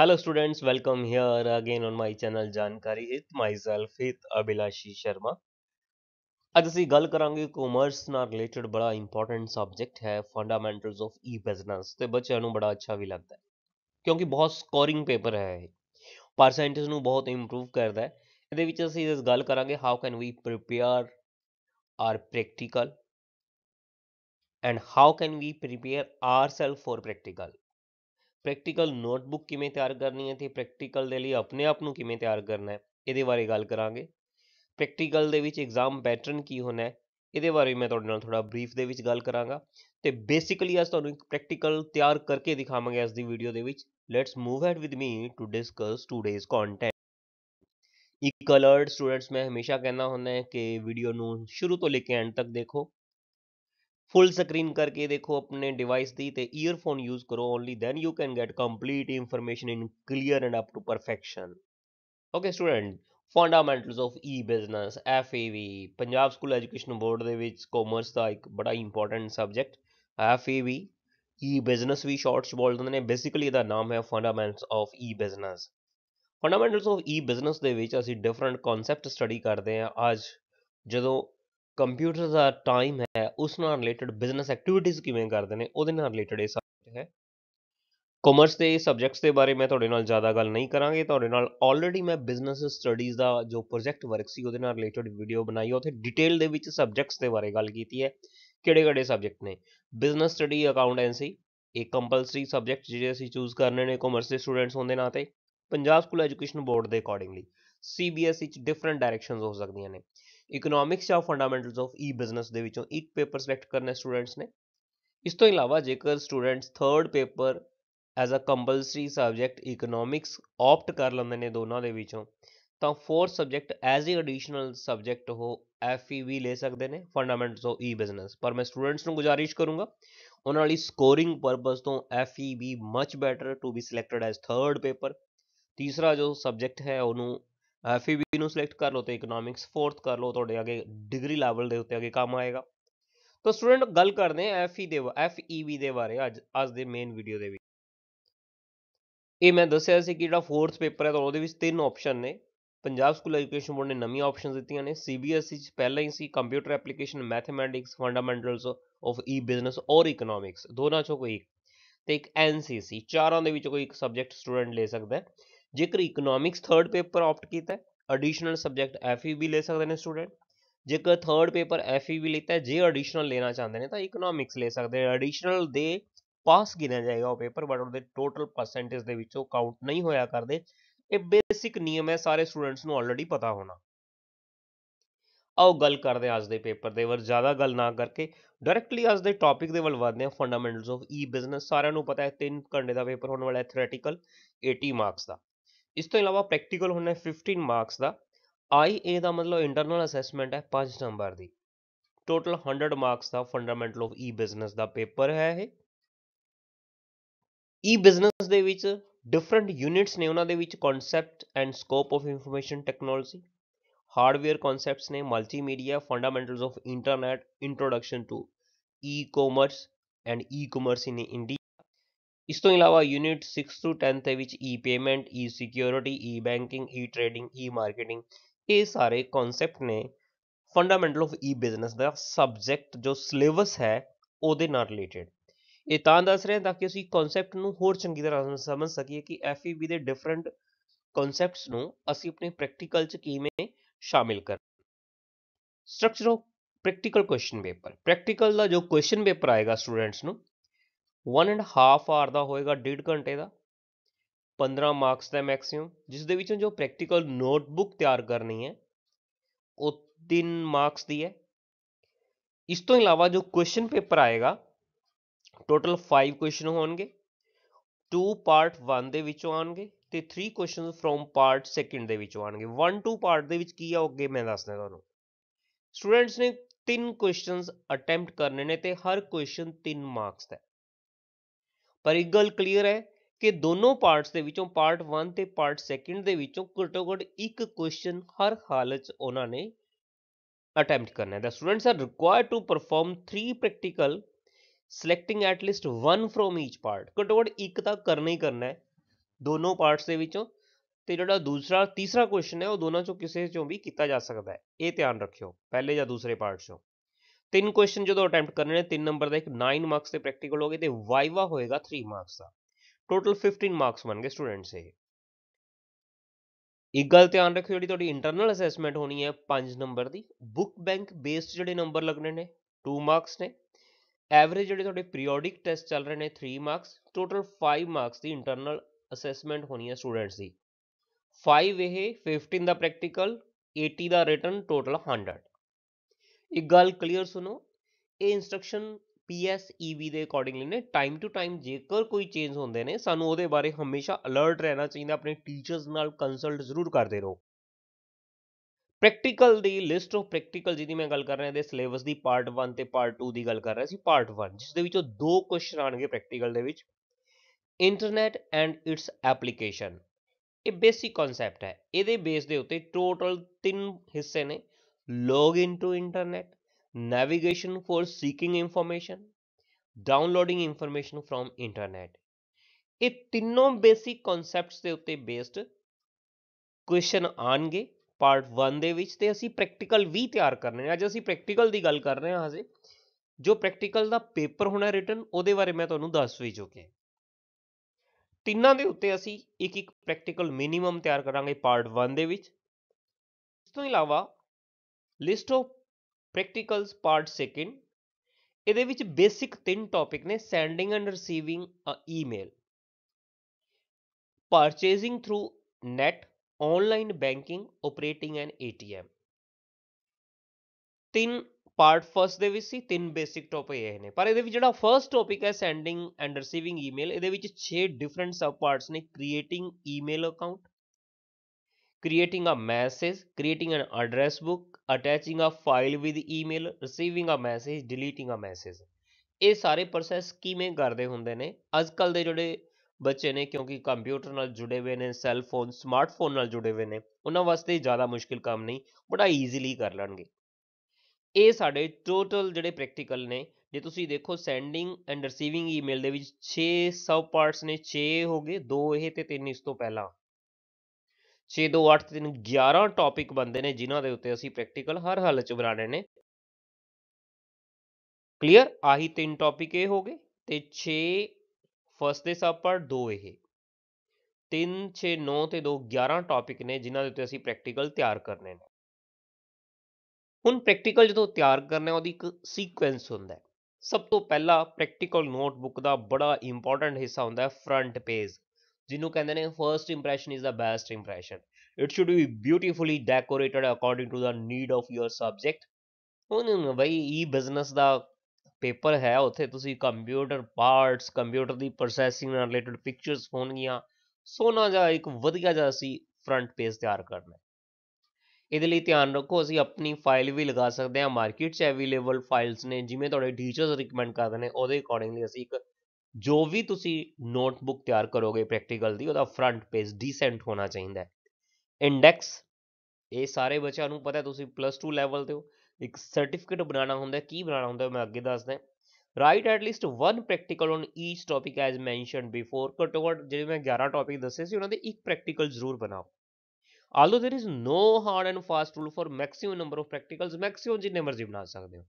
Hello students, welcome here again on my channel Jankari It myself Hit Abhilashi Sharma. ਅੱਜ ਅਸੀਂ ਗੱਲ ਕਰਾਂਗੇ commerce ਨਾਲ ਰਿਲੇਟਡ ਬੜਾ ਇੰਪੋਰਟੈਂਟ ਸਬਜੈਕਟ ਹੈ ਫੰਡਾਮੈਂਟਲਸ ਆਫ ਈ ਬਿਜ਼ਨਸ ਤੇ ਬੱਚਿਆਂ ਨੂੰ ਬੜਾ ਅੱਛਾ ਵੀ ਲੱਗਦਾ ਹੈ ਕਿਉਂਕਿ ਬਹੁਤ ਸਕੋਰਿੰਗ ਪੇਪਰ ਹੈ ਇਹ ਪਰਸੈਂਟੇਜ ਨੂੰ ਬਹੁਤ ਇੰਪਰੂਵ ਕਰਦਾ ਹੈ ਇਹਦੇ ਵਿੱਚ ਅਸੀਂ ਇਸ ਗੱਲ ਕਰਾਂਗੇ how can we prepare our practical and how can we prepare ourself for practical practical notebook ਕਿਵੇਂ ਤਿਆਰ ਕਰਨੀ ਹੈ ਤੇ ਪ੍ਰੈਕਟੀਕਲ ਦੇ ਲਈ ਆਪਣੇ ਆਪ ਨੂੰ ਕਿਵੇਂ ਤਿਆਰ ਕਰਨਾ ਹੈ ਇਹਦੇ ਬਾਰੇ ਗੱਲ ਕਰਾਂਗੇ ਪ੍ਰੈਕਟੀਕਲ ਦੇ ਵਿੱਚ ਐਗਜ਼ਾਮ ਪੈਟਰਨ ਕੀ ਹੋਣਾ ਹੈ ਇਹਦੇ ਬਾਰੇ ਮੈਂ ਤੁਹਾਡੇ ਨਾਲ ਥੋੜਾ ਬਰੀਫ ਦੇ ਵਿੱਚ ਗੱਲ ਕਰਾਂਗਾ ਤੇ ਬੇਸਿਕਲੀ ਅੱਜ ਤੁਹਾਨੂੰ ਇੱਕ ਪ੍ਰੈਕਟੀਕਲ ਤਿਆਰ ਕਰਕੇ ਦਿਖਾਵਾਂਗੇ ਅੱਜ ਦੀ ਵੀਡੀਓ ਦੇ ਵਿੱਚ let's move head with me to discuss today's content ਇੱਕ ਕਲਰਡ ਸਟੂਡੈਂਟਸ ਮੈਂ ਹਮੇਸ਼ਾ ਕਹਿਣਾ ਹੁੰਦਾ ਕਿ ਵੀਡੀਓ ਨੂੰ ਸ਼ੁਰੂ ਤੋਂ ਲੈ ਕੇ ਐਂਡ ਤੱਕ ਦੇਖੋ ਫੁੱਲ ਸਕਰੀਨ ਕਰਕੇ ਦੇਖੋ ਆਪਣੇ ਡਿਵਾਈਸ ਦੀ ਤੇ ਈਅਰਫੋਨ ਯੂਜ਼ ਕਰੋ only then you can get complete information in clear and up to perfection okay student fundamentals of e business FAV Punjab school education board ਦੇ ਵਿੱਚ ਕਾਮਰਸ ਦਾ ਇੱਕ ਬੜਾ important subject FAV e business ਵੀ shorts ਬੋਲਦੇ ਨੇ basically ਇਹਦਾ ਨਾਮ ਹੈ fundamentals of e business fundamentals of e business ਦੇ ਵਿੱਚ ਅਸੀਂ ਡਿਫਰੈਂਟ ਕਨਸੈਪਟ ਸਟੱਡੀ ਕਰਦੇ ਹਾਂ ਅੱਜ ਜਦੋਂ ਕੰਪਿਊਟਰ ਦਾ ਟਾਈਮ ਹੈ ਉਸ ਨਾਲ ਰਿਲੇਟਡ ਬਿਜ਼ਨਸ ਐਕਟੀਵਿਟੀਜ਼ ਕਿਵੇਂ ਕਰਦੇ ਨੇ ਉਹਦੇ ਨਾਲ ਰਿਲੇਟਡ ਇਹ ਸਬਜੈਕਟ ਹੈ ਕਾਮਰਸ ਦੇ ਸਬਜੈਕਟਸ ਦੇ ਬਾਰੇ ਮੈਂ ਤੁਹਾਡੇ ਨਾਲ ਜ਼ਿਆਦਾ ਗੱਲ ਨਹੀਂ ਕਰਾਂਗੇ ਤੁਹਾਡੇ ਨਾਲ ਆਲਰੇਡੀ ਮੈਂ ਬਿਜ਼ਨਸ ਸਟੱਡੀਜ਼ ਦਾ ਜੋ ਪ੍ਰੋਜੈਕਟ ਵਰਕ ਸੀ ਉਹਦੇ ਨਾਲ ਰਿਲੇਟਡ ਵੀਡੀਓ ਬਣਾਈ ਉੱਥੇ ਡਿਟੇਲ ਦੇ ਵਿੱਚ ਸਬਜੈਕਟਸ ਦੇ ਬਾਰੇ ਗੱਲ ਕੀਤੀ ਹੈ ਕਿਹੜੇ ਕਿਹੜੇ ਸਬਜੈਕਟ ਨੇ ਬਿਜ਼ਨਸ ਸਟੱਡੀ ਅਕਾਊਂਟੈਂਸੀ ਇੱਕ ਕੰਪਲਸਰੀ ਸਬਜੈਕਟ ਜਿਹੜੇ ਅਸੀਂ ਚੂਜ਼ ਕਰਨੇ ਨੇ ਕਾਮਰਸ ਦੇ ਸਟੂਡੈਂਟਸ ਹੋਣ ਦੇ ਨਾਤੇ ਪੰਜਾਬ ਸਕੂਲ ਐਜੂਕੇਸ਼ਨ ਬੋਰਡ ਦੇ ਅਕੋਰਡਿੰਗਲੀ ਸੀਬੀਐਸਈ ਚ ਡਿਫਰੈਂਟ ਡਾਇਰੈਕਸ਼ਨਸ ਹੋ ਸਕਦੀਆਂ ਨੇ economics of fundamentals of e business ਦੇ ਵਿੱਚੋਂ ਇੱਕ ਪੇਪਰ ਸਿਲੈਕਟ ਕਰਨਾ ਸਟੂਡੈਂਟਸ ਨੇ ਇਸ ਤੋਂ ਇਲਾਵਾ ਜੇਕਰ students third paper as a compulsory subject economics opt ਕਰ ਲੈਂਦੇ ਨੇ ਦੋਨਾਂ ਦੇ ਵਿੱਚੋਂ ਤਾਂ fourth subject as a additional subject ਉਹ e ਵੀ ਲੈ ਸਕਦੇ ਨੇ ਫੰਡਾਮੈਂਟਲਸ ਆਫ ਈ ਬਿਜ਼ਨਸ ਪਰ ਮੈਂ ਸਟੂਡੈਂਟਸ ਨੂੰ ਗੁਜ਼ਾਰਿਸ਼ ਕਰੂੰਗਾ ਉਹਨਾਂ ਲਈ ਸਕੋਰਿੰਗ ਪਰਪਸ ਤੋਂ ਐਫਈ e ਵੀ much better to be selected as third paper ਤੀਸਰਾ ਜੋ ਸਬਜੈਕਟ ਹੈ ਉਹਨੂੰ ਐਫਈਬੀ ਨੂੰ ਸਿਲੈਕਟ ਕਰ ਲਓ ਤੇ ਇਕਨੋਮਿਕਸ ਫੋਰਥ ਕਰ ਲਓ ਤੁਹਾਡੇ ਅਗੇ ਡਿਗਰੀ ਲੈਵਲ ਦੇ ਉੱਤੇ ਅਗੇ ਕੰਮ ਆਏਗਾ ਤਾਂ ਸਟੂਡੈਂਟ ਗੱਲ ਕਰਦੇ ਆ ਐਫਈ e ਦੇ ਐਫਈਬੀ e ਦੇ ਬਾਰੇ ਅੱਜ ਅੱਜ ਦੇ ਮੇਨ ਵੀਡੀਓ ਦੇ ਵਿੱਚ ਇਹ ਮੈਂ ਦੱਸਿਆ ਸੀ ਕਿ ਜਿਹੜਾ ਫੋਰਥ ਪੇਪਰ ਹੈ ਤਾਂ ਉਹਦੇ ਵਿੱਚ ਤਿੰਨ ਆਪਸ਼ਨ ਨੇ ਪੰਜਾਬ ਸਕੂਲ ਐਜੂਕੇਸ਼ਨ ਬੋਰਡ ਨੇ ਨਵੀਆਂ ਆਪਸ਼ਨਸ ਦਿੱਤੀਆਂ ਨੇ ਸੀਬੀਐਸਈ ਚ ਪਹਿਲਾਂ ਹੀ ਸੀ computer application mathematics fundamentals of e business ਔਰ ਇਕਨੋਮਿਕਸ ਦੋਨਾਂ ਚੋਂ ਕੋਈ ਇੱਕ ਤੇ ਇੱਕ ਐਨਸੀਸੀ ਚਾਰਾਂ ਦੇ ਵਿੱਚ ਕੋਈ ਇੱਕ ਸਬਜੈਕਟ ਸਟੂਡੈਂਟ ਲੈ ਸਕਦਾ ਹੈ ਜੇਕਰ ਇਕਨੋਮਿਕਸ 3rd ਪੇਪਰ ਆਪਟ ਕੀਤਾ ਐਡੀਸ਼ਨਲ ਸਬਜੈਕਟ ਐਫਈ ਵੀ ਲੈ ਸਕਦੇ ਨੇ ਸਟੂਡੈਂਟ ਜੇਕਰ 3rd ਪੇਪਰ ਐਫਈ ਵੀ ਲਿੱਤਾ ਜੇ ਐਡੀਸ਼ਨਲ ਲੈਣਾ ਚਾਹੁੰਦੇ ਨੇ ਤਾਂ ਇਕਨੋਮਿਕਸ ਲੈ ਸਕਦੇ ਐਡੀਸ਼ਨਲ ਦੇ ਪਾਸ ਗਿਣਿਆ ਜਾਏਗਾ ਉਹ ਪੇਪਰ ਬਟ ਉਹਦੇ ਟੋਟਲ ਪਰਸੈਂਟੇਜ ਦੇ ਵਿੱਚੋਂ ਕਾਊਂਟ ਨਹੀਂ ਹੋਇਆ ਕਰਦੇ ਇਹ ਬੇਸਿਕ ਨਿਯਮ ਹੈ ਸਾਰੇ ਸਟੂਡੈਂਟਸ ਨੂੰ ਆਲਰੇਡੀ ਪਤਾ ਹੋਣਾ ਆਓ ਗੱਲ ਕਰਦੇ ਅੱਜ ਦੇ ਪੇਪਰ ਦੇ ਵੱਲ ਜ਼ਿਆਦਾ ਗੱਲ ਨਾ ਕਰਕੇ ਡਾਇਰੈਕਟਲੀ ਅੱਜ ਦੇ ਟੌਪਿਕ ਦੇ ਵੱਲ ਵਧਦੇ ਹਾਂ ਫੰਡਾਮੈਂਟਲਸ ਆਫ ਈ ਬਿਜ਼ਨਸ ਸਾਰਿਆਂ ਨੂੰ ਪਤਾ ਹੈ 3 ਘੰਟੇ ਦਾ ਪੇਪਰ ਹੋਣ ਵਾਲਾ ਹੈ ਥਿਓਰੀਟੀਕਲ 80 ਮਾਰਕਸ ਦਾ ਇਸ ਤੋਂ ਇਲਾਵਾ ਪ੍ਰੈਕਟੀਕਲ ਹੁੰਦਾ 15 ਮਾਰਕਸ ਦਾ ਆਈਏ ਦਾ ਮਤਲਬ ਇੰਟਰਨਲ ਅਸੈਸਮੈਂਟ ਹੈ 5 ਨੰਬਰ ਦੀ ਟੋਟਲ 100 ਮਾਰਕਸ ਦਾ ਫੰਡਾਮੈਂਟਲ ਆਫ ਈ ਬਿਜ਼ਨਸ ਦਾ ਪੇਪਰ ਹੈ ਇਹ ਈ ਬਿਜ਼ਨਸ ਦੇ ਵਿੱਚ ਡਿਫਰੈਂਟ ਯੂਨਿਟਸ ਨੇ ਉਹਨਾਂ ਦੇ ਵਿੱਚ concept and scope of information technology hardware concepts ਨੇ multimedia fundamentals of internet introduction to e-commerce and e-commerce in India ਇਸ ਤੋਂ ਇਲਾਵਾ ਯੂਨਿਟ 6 ਤੋਂ 10 ਦੇ ਵਿੱਚ e payment e security e banking e trading e marketing ਇਹ ਸਾਰੇ ਕਨਸੈਪਟ ਨੇ ਫੰਡਾਮੈਂਟਲ ਆਫ ਈ ਬਿਜ਼ਨਸ ਦਾ ਸਬਜੈਕਟ ਜੋ ਸਿਲੇਬਸ ਹੈ ਉਹਦੇ ਨਾਲ ਰਿਲੇਟਡ ਇਹ ਤਾਂ ਦੱਸ ਰਿਹਾ ਤਾਂ ਕਿ ਅਸੀਂ ਕਨਸੈਪਟ ਨੂੰ ਹੋਰ ਚੰਗੀ ਤਰ੍ਹਾਂ ਸਮਝ ਸਕੀਏ ਕਿ ਐਫਈਬੀ e ਦੇ ਡਿਫਰੈਂਟ ਕਨਸੈਪਟਸ ਨੂੰ ਅਸੀਂ ਆਪਣੇ ਪ੍ਰੈਕਟੀਕਲ ਚ ਕਿਵੇਂ ਸ਼ਾਮਿਲ ਕਰ structure of practical question paper practical ਦਾ ਜੋ ਕੁਐਸਚਨ ਪੇਪਰ ਆਏਗਾ ਸਟੂਡੈਂਟਸ ਨੂੰ 1 ਐਂਡ 1/2 ਆਰ ਦਾ ਹੋਏਗਾ 1.5 ਘੰਟੇ ਦਾ 15 ਮਾਰਕਸ ਦਾ ਮੈਕਸਿਮਮ ਜਿਸ ਦੇ ਵਿੱਚੋਂ ਜੋ ਪ੍ਰੈਕਟੀਕਲ ਨੋਟਬੁੱਕ ਤਿਆਰ ਕਰਨੀ ਹੈ ਉਹ 3 ਮਾਰਕਸ ਦੀ ਹੈ ਇਸ ਤੋਂ ਇਲਾਵਾ ਜੋ ਕੁਐਸਚਨ ਪੇਪਰ ਆਏਗਾ ਟੋਟਲ 5 ਕੁਐਸਚਨ ਹੋਣਗੇ 2 ਪਾਰਟ 1 ਦੇ ਵਿੱਚੋਂ ਆਣਗੇ ਤੇ 3 ਕੁਐਸਚਨ ਫਰੋਮ ਪਾਰਟ 2 ਦੇ ਵਿੱਚੋਂ ਆਣਗੇ 1 2 ਪਾਰਟ ਦੇ ਵਿੱਚ ਕੀ ਆ ਅੱਗੇ ਮੈਂ ਦੱਸਦਾ ਤੁਹਾਨੂੰ ਸਟੂਡੈਂਟਸ ਨੇ ਤਿੰਨ ਕੁਐਸਚਨਸ ਅਟੈਂਪਟ ਕਰਨੇ ਨੇ ਤੇ ਹਰ ਕੁਐਸਚਨ 3 ਮਾਰਕਸ ਦਾ ਪਰ ਇੱਕ ਗੱਲ ਕਲੀਅਰ ਹੈ ਕਿ ਦੋਨੋਂ ਪਾਰਟਸ ਦੇ ਵਿੱਚੋਂ ਪਾਰਟ 1 ਤੇ ਪਾਰਟ 2 ਦੇ ਵਿੱਚੋਂ ਘੱਟੋ ਘੱਟ ਇੱਕ ਕੁਐਸਚਨ ਹਰ ਹਾਲਤ 'ਚ ਉਹਨਾਂ ਨੇ ਅਟੈਂਪਟ ਕਰਨਾ ਹੈ ਦਾ students are required to perform 3 practical selecting at least 1 from each part ਘੱਟੋ ਘੱਟ ਇੱਕ ਤਾਂ ਕਰਨਾ ਹੀ ਕਰਨਾ ਹੈ ਦੋਨੋਂ ਪਾਰਟਸ ਦੇ ਵਿੱਚੋਂ ਤੇ ਜਿਹੜਾ ਦੂਸਰਾ ਤੀਸਰਾ ਕੁਐਸਚਨ ਹੈ ਉਹ ਦੋਨਾਂ ਚੋਂ ਕਿਸੇ ਚੋਂ ਵੀ ਕੀਤਾ ਜਾ ਸਕਦਾ ਹੈ ਇਹ ਧਿਆਨ ਰੱਖਿਓ ਪਹਿਲੇ ਜਾਂ ਦੂਸਰੇ ਪਾਰਟਸ ਚੋਂ ਤਿੰਨ ਕੁਐਸਚਨ ਜਦੋਂ ਅਟੈਂਪਟ ਕਰਨੇ ਨੇ ਤਿੰਨ ਨੰਬਰ ਦਾ ਇੱਕ 9 ਮਾਰਕਸ ਦੇ ਪ੍ਰੈਕਟੀਕਲ ਹੋਗੇ ਤੇ ਵਾਈਵਾ ਹੋਏਗਾ 3 ਮਾਰਕਸ ਦਾ ਟੋਟਲ 15 ਮਾਰਕਸ ਬਣ ਗਏ ਸਟੂਡੈਂਟਸ ਇਹ ਇੱਕ ਗੱਲ ਧਿਆਨ ਰੱਖਿਓ ਜਿਹੜੀ ਤੁਹਾਡੀ ਇੰਟਰਨਲ ਅਸੈਸਮੈਂਟ ਹੋਣੀ ਹੈ 5 ਨੰਬਰ ਦੀ ਬੁੱਕ ਬੈਂਕ ਬੇਸਡ ਜਿਹੜੇ ਨੰਬਰ ਲੱਗਣੇ ਨੇ 2 ਮਾਰਕਸ ਨੇ ਐਵਰੇਜ ਜਿਹੜੇ ਤੁਹਾਡੇ ਪੀਰੀਓਡਿਕ ਟੈਸਟ ਚੱਲ ਰਹੇ ਨੇ 3 ਮਾਰਕਸ ਟੋਟਲ 5 ਮਾਰਕਸ ਦੀ ਇੰਟਰਨਲ ਅਸੈਸਮੈਂਟ ਹੋਣੀ ਹੈ ਸਟੂਡੈਂਟਸ ਦੀ 5 ਇਹ 15 ਦਾ ਪ੍ਰੈਕਟੀਕਲ 80 ਦਾ ਰਿਟਨ ਟੋਟਲ 100 ਇੱਕ ਗੱਲ ਕਲੀਅਰ ਸੁਣੋ ਇਹ ਇਨਸਟਰਕਸ਼ਨ PSEB ਦੇ ਅਕੋਰਡਿੰਗਲੀ ਨੇ ਟਾਈਮ ਟੂ ਟਾਈਮ ਜੇਕਰ ਕੋਈ ਚੇਂਜ ਹੁੰਦੇ ਨੇ ਸਾਨੂੰ ਉਹਦੇ ਬਾਰੇ ਹਮੇਸ਼ਾ ਅਲਰਟ ਰਹਿਣਾ ਚਾਹੀਦਾ ਆਪਣੇ ਟੀਚਰਸ ਨਾਲ ਕੰਸਲਟ ਜ਼ਰੂਰ ਕਰਦੇ ਰਹੋ ਪ੍ਰੈਕਟੀਕਲ ਦੀ ਲਿਸਟ ਆਫ ਪ੍ਰੈਕਟੀਕਲ ਜਿਹਦੀ ਮੈਂ ਗੱਲ ਕਰ ਰਿਹਾ ਦੇ ਸਿਲੇਬਸ ਦੀ ਪਾਰਟ 1 ਤੇ ਪਾਰਟ 2 ਦੀ ਗੱਲ ਕਰ ਰਿਹਾ ਸੀ ਪਾਰਟ 1 ਜਿਸ ਦੇ ਵਿੱਚੋਂ ਦੋ ਕੁਐਸਚਨ ਆਣਗੇ ਪ੍ਰੈਕਟੀਕਲ ਦੇ ਵਿੱਚ ਇੰਟਰਨੈਟ ਐਂਡ ਇਟਸ ਐਪਲੀਕੇਸ਼ਨ ਇਹ ਬੇਸਿਕ ਕਨਸੈਪਟ ਹੈ ਇਹਦੇ ਬੇਸ ਦੇ ਉੱਤੇ ਟੋਟਲ ਤਿੰਨ ਹਿੱਸੇ ਨੇ log into internet, navigation for seeking information, downloading information from internet ਇਹ ਤਿੰਨੋਂ ਬੇਸਿਕ ਕਨਸੈਪਟਸ ਦੇ ਉੱਤੇ ਬੇਸਡ ਕੁਐਸਚਨ ਆਣਗੇ ਪਾਰਟ 1 ਦੇ ਵਿੱਚ ਤੇ ਅਸੀਂ ਪ੍ਰੈਕਟੀਕਲ ਵੀ ਤਿਆਰ ਕਰਨੇ ਆ ਅੱਜ ਅਸੀਂ ਪ੍ਰੈਕਟੀਕਲ ਦੀ ਗੱਲ ਕਰ ਰਹੇ ਹਾਂ ਹਜੇ ਜੋ ਪ੍ਰੈਕਟੀਕਲ ਦਾ ਪੇਪਰ ਹੋਣਾ ਰਿਟਨ ਉਹਦੇ ਬਾਰੇ ਮੈਂ ਤੁਹਾਨੂੰ ਦੱਸ ਵੀ ਚੁੱਕਿਆ ਤਿੰਨਾਂ ਦੇ ਉੱਤੇ ਅਸੀਂ ਇੱਕ ਇੱਕ ਪ੍ਰੈਕਟੀਕਲ ਮਿਨੀਮਮ ਤਿਆਰ ਕਰਾਂਗੇ ਪਾਰਟ 1 ਦੇ ਵਿੱਚ ਇਸ ਤੋਂ ਇਲਾਵਾ list of practical part second A basic तीन टॉपिक ने sending and receiving email purchasing through net online banking operating and A T M तीन पार्ट फस्ट के तीन बेसिक टॉपिक यह पर जो फर्स्ट टॉपिक है सेंडिंग एंड रिसीविंग ईमेल ये छे डिफरेंट सब पार्ट्स ने creating email account creating a message, creating an address book, attaching a file with email, receiving a message, deleting a message ਇਹ ਸਾਰੇ ਪ੍ਰੋਸੈਸ ਕਿਵੇਂ ਕਰਦੇ ਹੁੰਦੇ ਨੇ ਕੱਲ ਦੇ ਜਿਹੜੇ ਬੱਚੇ ਨੇ ਕਿਉਂਕਿ ਕੰਪਿਊਟਰ ਨਾਲ ਜੁੜੇ ਹੋਏ ਨੇ ਸੈੱਲ ਫੋਨ ਸਮਾਰਟਫੋਨ ਨਾਲ ਜੁੜੇ ਹੋਏ ਨੇ ਉਹਨਾਂ ਵਾਸਤੇ ਜ਼ਿਆਦਾ ਮੁਸ਼ਕਿਲ ਕੰਮ ਨਹੀਂ ਬੜਾ ਈਜ਼ੀਲੀ ਕਰ ਲੈਣਗੇ ਇਹ ਸਾਡੇ ਟੋਟਲ ਜਿਹੜੇ ਪ੍ਰੈਕਟੀਕਲ ਨੇ ਜੇ ਤੁਸੀਂ ਦੇਖੋ ਸੈਂਡਿੰਗ ਐਂਡ ਰਿਸੀਵਿੰਗ ਈਮੇਲ ਦੇ ਵਿੱਚ 6 ਸਬ ਪਾਰਟਸ ਨੇ 6 ਹੋ ਗਏ 2 ਇਹ ਤੇ 3 ਇਸ ਤੋਂ ਪਹਿਲਾਂ 6 2 8 11 ਟੌਪਿਕ ਬੰਦੇ ਨੇ ਜਿਨ੍ਹਾਂ ਦੇ ਉੱਤੇ ਅਸੀਂ ਪ੍ਰੈਕਟੀਕਲ ਹਰ ਹਾਲਤ 'ਚ ਬਣਾਣੇ ਨੇ ਕਲੀਅਰ ਆਹੀ ਤਿੰਨ ਟੌਪਿਕ ਇਹ ਹੋ ਗਏ ਤੇ 6 ਫਸਟ ਦੇ ਸਭ ਪਰ 2 ਇਹ 3 6 9 ਤੇ 2 11 ਟੌਪਿਕ ਨੇ ਜਿਨ੍ਹਾਂ ਦੇ ਉੱਤੇ ਅਸੀਂ ਪ੍ਰੈਕਟੀਕਲ ਤਿਆਰ ਕਰਨੇ ਨੇ ਹੁਣ ਪ੍ਰੈਕਟੀਕਲ ਜਦੋਂ ਤਿਆਰ ਕਰਨਾ ਉਹਦੀ ਇੱਕ ਸੀਕੁਐਂਸ ਹੁੰਦਾ ਹੈ ਸਭ ਤੋਂ ਪਹਿਲਾਂ ਪ੍ਰੈਕਟੀਕਲ ਨੋਟਬੁੱਕ ਦਾ ਬੜਾ ਇੰਪੋਰਟੈਂਟ ਹਿੱਸਾ ਹੁੰਦਾ ਹੈ ਫਰੰਟ ਪੇਜ ਜਿਹਨੂੰ ਕਹਿੰਦੇ ਨੇ first impression is the best impression it should be beautifully decorated according to the need of your subject ਉਹਨੂੰ ਬਈ ਈ ਬਿਜ਼ਨਸ ਦਾ ਪੇਪਰ ਹੈ ਉੱਥੇ ਤੁਸੀਂ ਕੰਪਿਊਟਰ ਪਾਰਟਸ ਕੰਪਿਊਟਰ ਦੀ ਪ੍ਰੋਸੈਸਿੰਗ ਨਾਲ ਰਿਲੇਟਡ ਪਿਕਚਰਸ ਹੋਣਗੀਆਂ ਸੋਨਾ ਜਾ ਇੱਕ ਵਧੀਆ ਜਿਹਾ ਸੀ ਫਰੰਟ ਪੇਜ ਤਿਆਰ ਕਰਨਾ ਇਹਦੇ ਲਈ ਧਿਆਨ ਰੱਖੋ ਅਸੀਂ ਆਪਣੀ ਫਾਈਲ ਵੀ ਲਗਾ ਸਕਦੇ ਹਾਂ ਮਾਰਕੀਟ 'ਚ ਅਵੇਲੇਬਲ ਫਾਈਲਸ ਨੇ ਜਿਵੇਂ ਤੁਹਾਡੇ ਟੀਚਰਸ ਰეკਮੈਂਡ ਕਰਦੇ ਨੇ ਉਹਦੇ ਅਕੋਰਡਿੰਗਲੀ ਅਸੀਂ ਇੱਕ ਜੋ ਵੀ ਤੁਸੀਂ ਨੋਟਬੁੱਕ ਤਿਆਰ ਕਰੋਗੇ ਪ੍ਰੈਕਟੀਕਲ ਦੀ ਉਹਦਾ ਫਰੰਟ ਪੇਜ ਡੀਸੈਂਟ ਹੋਣਾ ਚਾਹੀਦਾ ਹੈ ਇੰਡੈਕਸ ਇਹ ਸਾਰੇ ਬੱਚਿਆਂ ਨੂੰ ਪਤਾ ਤੁਸੀਂ ਪਲੱਸ 2 ਲੈਵਲ ਤੇ ਹੋ ਇੱਕ ਸਰਟੀਫਿਕੇਟ ਬਣਾਉਣਾ ਹੁੰਦਾ ਕੀ ਬਣਾਉਣਾ ਹੁੰਦਾ ਮੈਂ ਅੱਗੇ ਦੱਸਦਾ write at least one practical on each topic as mentioned before ਕਟ ਘੱਟ ਜਿਹੜੇ ਮੈਂ 11 ਟਾਪਿਕ ਦੱਸੇ ਸੀ ਉਹਨਾਂ ਦੇ ਇੱਕ ਪ੍ਰੈਕਟੀਕਲ ਜ਼ਰੂਰ ਬਣਾਓ although there is no hard and fast rule for maximum number of practicals maximum ਜਿੰਨੇ ਮਰਜ਼ੀ ਬਣਾ ਸਕਦੇ ਹੋ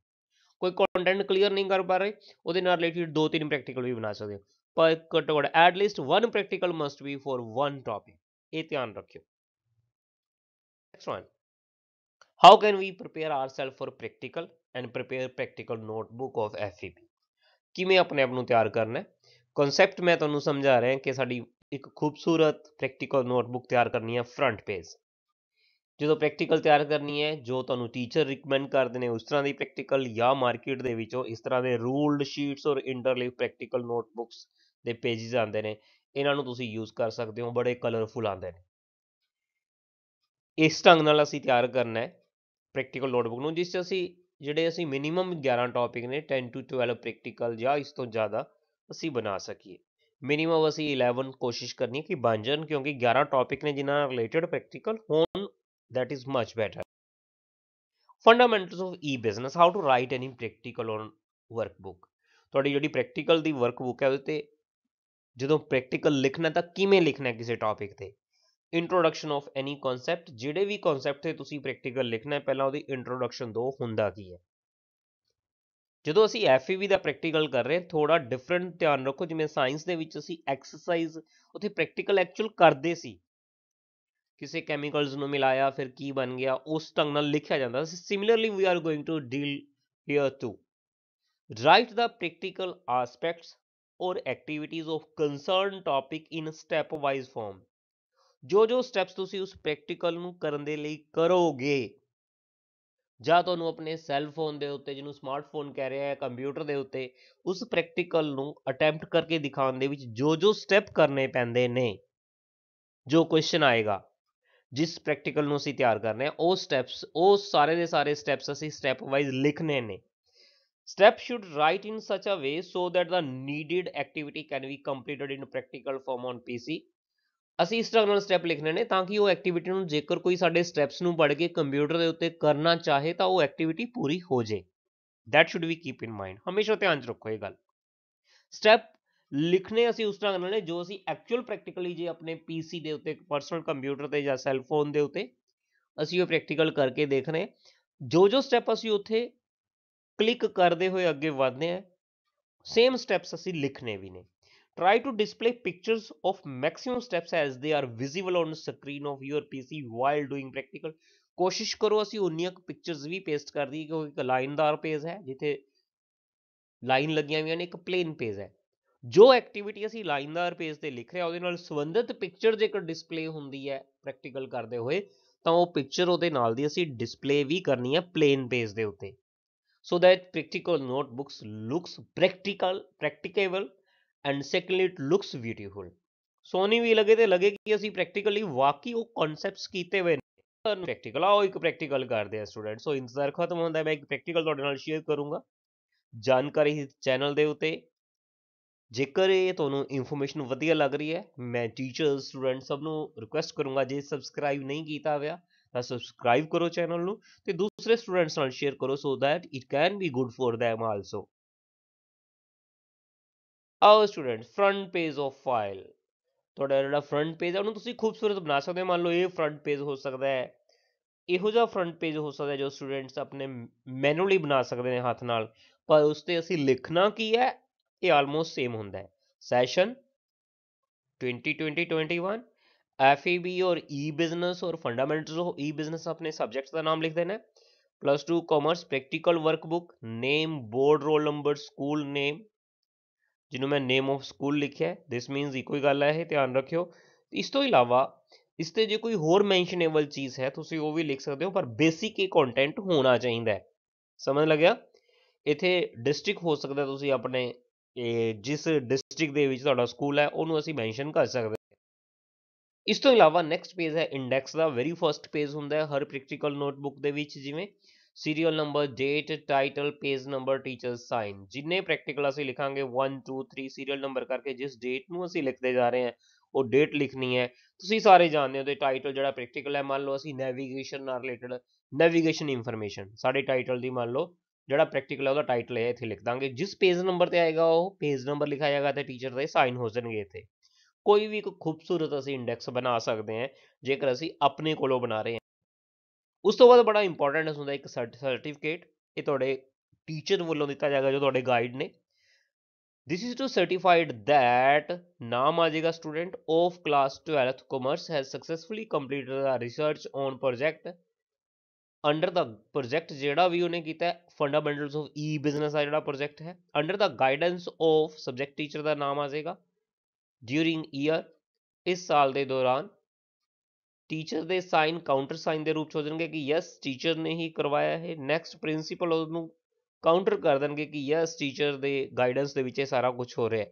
ਕੋਈ ਕੰਟੈਂਟ ਕਲੀਅਰ ਨਹੀਂ ਕਰ ਪਾ ਰਹੇ ਉਹਦੇ ਨਾਲ ਰਿਲੇਟਡ ਦੋ ਤਿੰਨ ਪ੍ਰੈਕਟੀਕਲ ਵੀ ਬਣਾ ਸਕਦੇ ਹੋ ਪਰ ਘੱਟੋ ਘੱਟ at least one practical must be for one topic ਇਹ ਧਿਆਨ ਰੱਖਿਓ next one how can we prepare ourself for practical and prepare practical notebook of FEP ਕਿਵੇਂ ਆਪਣੇ ਆਪ ਨੂੰ ਤਿਆਰ ਕਰਨਾ ਹੈ ਕਨਸੈਪਟ ਮੈਂ ਤੁਹਾਨੂੰ ਸਮਝਾ ਰਿਹਾ ਕਿ ਸਾਡੀ ਇੱਕ ਖੂਬਸੂਰਤ ਪ੍ਰੈਕਟੀਕਲ ਨੋਟਬੁੱਕ ਤਿਆਰ ਕਰਨੀ ਹੈ ਫਰੰਟ ਪੇਜ ਜਦੋਂ ਪ੍ਰੈਕਟੀਕਲ ਤਿਆਰ ਕਰਨੀ ਹੈ ਜੋ ਤੁਹਾਨੂੰ ਟੀਚਰ ਰეკਮੈਂਡ ਕਰਦੇ ਨੇ ਉਸ ਤਰ੍ਹਾਂ ਦੀ ਪ੍ਰੈਕਟੀਕਲ ਜਾਂ ਮਾਰਕੀਟ ਦੇ ਵਿੱਚੋਂ ਇਸ ਤਰ੍ਹਾਂ ਦੇ ਰੂਲਡ ਸ਼ੀਟਸ ਔਰ ਇੰਟਰਲੀਵ ਪ੍ਰੈਕਟੀਕਲ ਨੋਟਬੁਕਸ ਦੇ ਪੇजेस ਆਉਂਦੇ ਨੇ ਇਹਨਾਂ ਨੂੰ ਤੁਸੀਂ ਯੂਜ਼ ਕਰ ਸਕਦੇ ਹੋ ਬੜੇ ਕਲਰਫੁਲ ਆਉਂਦੇ ਨੇ ਇਸ ਢੰਗ ਨਾਲ ਅਸੀਂ ਤਿਆਰ ਕਰਨਾ ਹੈ ਪ੍ਰੈਕਟੀਕਲ ਨੋਟਬੁਕ ਨੂੰ ਜਿਸ ਤੇ ਅਸੀਂ ਜਿਹੜੇ ਅਸੀਂ ਮਿਨੀਮਮ 11 ਟੌਪਿਕ ਨੇ 10 ਟੂ 12 ਪ੍ਰੈਕਟੀਕਲ ਜਾਂ ਇਸ ਤੋਂ ਜ਼ਿਆਦਾ ਅਸੀਂ ਬਣਾ ਸਕੀਏ ਮਿਨੀਮਮ ਅਸੀਂ 11 ਕੋਸ਼ਿਸ਼ ਕਰਨੀ ਕਿ ਬਣ ਜਾਣ ਕਿਉਂਕਿ 11 ਟੌਪਿਕ ਨੇ ਜਿਨ੍ਹਾਂ ਨਾਲ ਰਿਲੇਟਡ ਪ੍ਰੈਕਟੀਕਲ ਹੋਣ that is much better fundamentals of e-business how to write any practical on workbook ਤੁਹਾਡੀ ਜਿਹੜੀ ਪ੍ਰੈਕਟੀਕਲ ਦੀ ਵਰਕਬੁੱਕ ਹੈ ਉਹਦੇ ਤੇ ਜਦੋਂ ਪ੍ਰੈਕਟੀਕਲ ਲਿਖਣਾ ਤਾਂ ਕਿਵੇਂ ਲਿਖਣਾ ਕਿਸੇ ਟੌਪਿਕ ਤੇ ਇੰਟਰੋਡਕਸ਼ਨ ਆਫ ਐਨੀ ਕਨਸੈਪਟ ਜਿਹੜੇ ਵੀ ਕਨਸੈਪਟ ਤੇ ਤੁਸੀਂ ਪ੍ਰੈਕਟੀਕਲ ਲਿਖਣਾ ਹੈ ਪਹਿਲਾਂ ਉਹਦੀ ਇੰਟਰੋਡਕਸ਼ਨ ਦੋ ਹੁੰਦਾ ਕੀ ਹੈ ਜਦੋਂ ਅਸੀਂ ਐਫਈਵੀ e ਦਾ ਪ੍ਰੈਕਟੀਕਲ ਕਰ ਰਹੇ ਥੋੜਾ ਡਿਫਰੈਂਟ ਧਿਆਨ ਰੱਖੋ ਜਿਵੇਂ ਸਾਇੰਸ ਦੇ ਵਿੱਚ ਅਸੀਂ ਐਕਸਰਸਾਈਜ਼ ਉੱਥੇ ਪ੍ਰੈਕਟੀਕਲ ਐਕਚੁਅਲ ਕਰਦੇ ਸੀ ਕਿਸੇ ਕੈਮੀਕਲਸ ਨੂੰ ਮਿਲਾਇਆ ਫਿਰ ਕੀ ਬਣ ਗਿਆ ਉਸ ਤੰਗ ਨਾਲ ਲਿਖਿਆ ਜਾਂਦਾ similarly we are going to deal here to write the practical aspects or activities of concern topic in step wise form ਜੋ ਜੋ ਸਟੈਪਸ ਤੁਸੀਂ ਉਸ ਪ੍ਰੈਕਟੀਕਲ ਨੂੰ ਕਰਨ ਦੇ ਲਈ ਕਰੋਗੇ ਜਾਂ ਤੁਹਾਨੂੰ ਆਪਣੇ ਸੈੱਲ ਫੋਨ ਦੇ ਉੱਤੇ ਜਿਹਨੂੰ ਸਮਾਰਟਫੋਨ ਕਹਿ ਰਿਹਾ ਹੈ ਕੰਪਿਊਟਰ ਦੇ ਉੱਤੇ ਉਸ ਪ੍ਰੈਕਟੀਕਲ ਨੂੰ ਅਟੈਂਪਟ ਕਰਕੇ ਦਿਖਾਉਣ ਦੇ ਵਿੱਚ ਜੋ ਜੋ ਸਟੈਪ ਕਰਨੇ ਪੈਂਦੇ ਨੇ ਜੋ ਕੁਐਸਚਨ ਆਏਗਾ ਜਿਸ ਪ੍ਰੈਕਟੀਕਲ ਨੂੰ ਅਸੀਂ ਤਿਆਰ ਕਰਨਾ ਹੈ ਉਹ ਸਟੈਪਸ ਉਹ ਸਾਰੇ ਦੇ ਸਾਰੇ ਸਟੈਪਸ ਅਸੀਂ ਸਟੈਪ ਵਾਈਜ਼ ਲਿਖਨੇ ਨੇ step should write in such a way so that the needed activity can be completed in practical form on PC ਅਸੀਂ ਇਸ ਤਰ੍ਹਾਂ ਨਾਲ ਸਟੈਪ ਲਿਖਨੇ ਨੇ ਤਾਂ ਕਿ ਉਹ ਐਕਟੀਵਿਟੀ ਨੂੰ ਜੇਕਰ ਕੋਈ ਸਾਡੇ ਸਟੈਪਸ ਨੂੰ ਪੜ੍ਹ ਕੇ ਕੰਪਿਊਟਰ ਦੇ ਉੱਤੇ ਕਰਨਾ ਚਾਹੇ ਤਾਂ ਉਹ ਐਕਟੀਵਿਟੀ ਪੂਰੀ ਹੋ ਜੇ that should we keep in mind ਹਮੇਸ਼ਾ ਧਿਆਨ ਚ ਰੱਖੋ ਇਹ ਗੱਲ ਸਟੈਪ लिखने असं उस तरह करना जो असं एक्चुअल प्रैक्टिकली जो अपने पीसी के उत्ते परसनल कंप्यूटर से या सैलफोन के उ असी वो प्रैक्टिकल करके देख रहे जो जो स्टैप असी उ क्लिक करते हुए अगे वे हैं सेम स्टैप्स असी लिखने भी ने try to display pictures of maximum steps as they are visible on screen of your PC while doing practical कोशिश करो असी उन्नीक पिक्चर्स भी पेस्ट कर दी क्योंकि एक लाइनदार पेज है जिथे लाइन लगिया हुई एक प्लेन पेज है ਜੋ ਐਕਟੀਵਿਟੀ ਅਸੀਂ ਲਾਈਨਦਾਰ ਪੇਜ ਤੇ ਲਿਖ ਰਿਹਾ ਉਹਦੇ ਨਾਲ ਸੰਬੰਧਿਤ ਪਿਕਚਰ ਜੇਕਰ ਡਿਸਪਲੇ ਹੁੰਦੀ ਹੈ ਪ੍ਰੈਕਟੀਕਲ ਕਰਦੇ ਹੋਏ ਤਾਂ ਉਹ ਪਿਕਚਰ ਉਹਦੇ ਨਾਲ ਦੀ ਅਸੀਂ ਡਿਸਪਲੇ ਵੀ ਕਰਨੀ ਹੈ ਪਲੇਨ ਪੇਜ ਦੇ ਉੱਤੇ so that practical notebooks looks practical practicable and secondly it looks beautiful ਸੋਨੀ ਵੀ ਲਗੇ ਤੇ ਲਗੇ ਕਿ ਅਸੀਂ ਪ੍ਰੈਕਟੀਕਲੀ ਵਾਕਈ ਉਹ ਕਨਸੈਪਟਸ ਕੀਤੇ ਹੋਏ ਨੇ ਤੁਹਾਨੂੰ ਪ੍ਰੈਕਟੀਕਲ ਆਓ ਇੱਕ ਪ੍ਰੈਕਟੀਕਲ ਕਰਦੇ ਆ ਸਟੂਡੈਂਟ ਸੋ ਇੰਤਜ਼ਾਰ ਖਤਮ ਹੁੰਦਾ ਮੈਂ ਇੱਕ ਪ੍ਰੈਕਟੀਕਲ ਤੁਹਾਡੇ ਨਾਲ ਸ਼ੇਅਰ ਕਰੂੰਗਾ ਜਾਣਕਾਰੀ ਇਸ ਚੈਨਲ ਦੇ ਉੱਤੇ ਜੇਕਰ ਇਹ ਤੁਹਾਨੂੰ ਇਨਫੋਰਮੇਸ਼ਨ ਵਧੀਆ ਲੱਗ ਰਹੀ ਹੈ ਮੈਂ ਟੀਚਰ ਸਟੂਡੈਂਟ ਸਭ ਨੂੰ ਰਿਕੁਐਸਟ ਕਰੂੰਗਾ ਜੇ ਸਬਸਕ੍ਰਾਈਬ ਨਹੀਂ ਕੀਤਾ ਹੋਇਆ ਤਾਂ ਸਬਸਕ੍ਰਾਈਬ ਕਰੋ ਚੈਨਲ ਨੂੰ ਤੇ ਦੂਸਰੇ ਸਟੂਡੈਂਟਸ ਨਾਲ ਸ਼ੇਅਰ ਕਰੋ so that it can be good for them also ਆਓ student front page of file ਤੁਹਾਡਾ ਜਿਹੜਾ ਫਰੰਟ ਪੇਜ ਹੈ ਉਹਨੂੰ ਤੁਸੀਂ ਖੂਬਸੂਰਤ ਬਣਾ ਸਕਦੇ ਹੋ ਮੰਨ ਲਓ ਇਹ ਫਰੰਟ ਪੇਜ ਹੋ ਸਕਦਾ ਹੈ ਇਹੋ ਜਿਹਾ ਫਰੰਟ ਪੇਜ ਹੋ ਸਕਦਾ ਜੋ ਸਟੂਡੈਂਟਸ ਆਪਣੇ ਮੈਨੂਅਲੀ ਬਣਾ ਸਕਦੇ ਨੇ ਹੱਥ ਨਾਲ ਪਰ ਉਸ ਤੇ ਅਸੀਂ ਲਿਖਣਾ ਕੀ ਹੈ ਇਹ ਆਲਮੋਸਟ ਸੇਮ ਹੁੰਦਾ ਹੈ ਸੈਸ਼ਨ 2020-21 FEB और ई बिजनेस और फंडामेंटल्स ऑफ ਈ ਬਿਜ਼ਨਸ ਆਪਣੇ सब्जेक्ट्स ਦਾ ਨਾਮ ਲਿਖ ਦੇਣਾ है plus two commerce practical workbook name board roll number school name ਜਿਹਨੂੰ ਮੈਂ ਨੇਮ ਆਫ ਸਕੂਲ ਲਿਖਿਆ ਥਿਸ ਮੀਨਸ ਇੱਕੋ ਹੀ ਗੱਲ ਹੈ ਇਹ ਧਿਆਨ ਰੱਖਿਓ ਇਸ ਤੋਂ ਇਲਾਵਾ ਇਸ ਤੇ ਜੇ ਕੋਈ ਹੋਰ ਮੈਂਸ਼ਨੇਬਲ ਚੀਜ਼ ਹੈ ਤੁਸੀਂ ਉਹ ਵੀ ਲਿਖ ਸਕਦੇ ਹੋ ਪਰ ਬੇਸਿਕ ਇਹ ਕੰਟੈਂਟ ਹੋਣਾ ਚਾਹੀਦਾ ਸਮਝ ਲੱਗਿਆ ਇਥੇ ਡਿਸਟ੍ਰਿਕਟ ਹੋ ਸਕਦਾ ਤੁਸੀਂ ਆਪਣੇ ਜਿਸ ਡਿਸਟ੍ਰਿਕਟ ਦੇ ਵਿੱਚ ਤੁਹਾਡਾ ਸਕੂਲ ਹੈ ਉਹਨੂੰ ਅਸੀਂ ਮੈਂਸ਼ਨ ਕਰ ਸਕਦੇ ਹਾਂ ਇਸ ਤੋਂ ਇਲਾਵਾ ਨੈਕਸਟ ਪੇਜ ਹੈ ਇੰਡੈਕਸ ਦਾ ਵੈਰੀ ਫਰਸਟ ਪੇਜ ਹੁੰਦਾ ਹੈ ਹਰ ਪ੍ਰੈਕਟੀਕਲ ਨੋਟਬੁੱਕ ਦੇ ਵਿੱਚ ਜਿਵੇਂ serial number date title page number teacher sign ਜਿੰਨੇ ਪ੍ਰੈਕਟੀਕਲ ਅਸੀਂ ਲਿਖਾਂਗੇ 1 2 3 ਸੀਰੀਅਲ ਨੰਬਰ ਕਰਕੇ ਜਿਸ ਡੇਟ ਨੂੰ ਅਸੀਂ ਲਿਖਦੇ ਜਾ ਰਹੇ ਹਾਂ ਉਹ ਡੇਟ ਲਿਖਣੀ ਹੈ ਤੁਸੀਂ ਸਾਰੇ ਜਾਣਦੇ ਹੋ ਤੇ ਟਾਈਟਲ ਜਿਹੜਾ ਪ੍ਰੈਕਟੀਕਲ ਹੈ ਮੰਨ ਲਓ ਅਸੀਂ ਨੈਵੀਗੇਸ਼ਨ ਨਾਲ ਰਿਲੇਟਡ ਨੈਵੀਗੇਸ਼ਨ ਇਨਫੋਰਮੇਸ਼ਨ ਸਾਡੇ ਟਾਈਟਲ ਦੀ ਮੰਨ ਲਓ ਜਿਹੜਾ ਪ੍ਰੈਕਟੀਕਲ ਹੈ ਉਹਦਾ ਟਾਈਟਲ ਹੈ ਇੱਥੇ ਲਿਖ ਦਾਂਗੇ ਜਿਸ ਪੇਜ ਨੰਬਰ ਤੇ ਆਏਗਾ ਉਹ ਪੇਜ ਨੰਬਰ ਲਿਖਾਇਆ ਜਾਏਗਾ ਤੇ ਟੀਚਰ ਦੇ ਸਾਈਨ ਹੋ ਜਾਣਗੇ ਇੱਥੇ ਕੋਈ ਵੀ ਇੱਕ ਖੂਬਸੂਰਤ ਅਸੀਂ ਇੰਡੈਕਸ ਬਣਾ ਸਕਦੇ ਹਾਂ ਜੇਕਰ ਅਸੀਂ ਆਪਣੇ ਕੋਲੋਂ ਬਣਾ ਰਹੇ ਹਾਂ ਉਸ ਤੋਂ ਬਾਅਦ ਬੜਾ ਇੰਪੋਰਟੈਂਟ ਹੁੰਦਾ ਇੱਕ ਸਰਟੀਫਿਕੇਟ ਇਹ ਤੁਹਾਡੇ ਟੀਚਰ ਵੱਲੋਂ ਦਿੱਤਾ ਜਾਏਗਾ ਜੋ ਤੁਹਾਡੇ ਗਾਈਡ ਨੇ this is to certified that naam ਜਾਏਗਾ student of class 12th commerce has successfully completed a research on project under the project ਜਿਹੜਾ ਵੀ ਉਹਨੇ ਕੀਤਾ ਫੰਡਾਮੈਂਟਲਸ ਆਫ ਈ ਬਿਜ਼ਨਸ ਆ ਜਿਹੜਾ ਪ੍ਰੋਜੈਕਟ ਹੈ under the guidance of subject teacher ਦਾ ਨਾਮ ਆ ਜਾਏਗਾ ਡਿਊਰਿੰਗ ਈਅਰ ਇਸ ਸਾਲ ਦੇ ਦੌਰਾਨ ਟੀਚਰ ਦੇ ਸਾਈਨ ਕਾਊਂਟਰ ਸਾਈਨ ਦੇ ਰੂਪ ਚ ਹੋ ਜਾਣਗੇ ਕਿ ਯੈਸ ਟੀਚਰ ਨੇ ਹੀ ਕਰਵਾਇਆ ਹੈ ਨੈਕਸਟ ਪ੍ਰਿੰਸੀਪਲ ਉਹਨੂੰ ਕਾਊਂਟਰ ਕਰ ਦੇਣਗੇ ਕਿ ਯੈਸ ਟੀਚਰ ਦੇ ਗਾਈਡੈਂਸ ਦੇ ਵਿੱਚ ਇਹ ਸਾਰਾ ਕੁਝ ਹੋ ਰਿਹਾ ਹੈ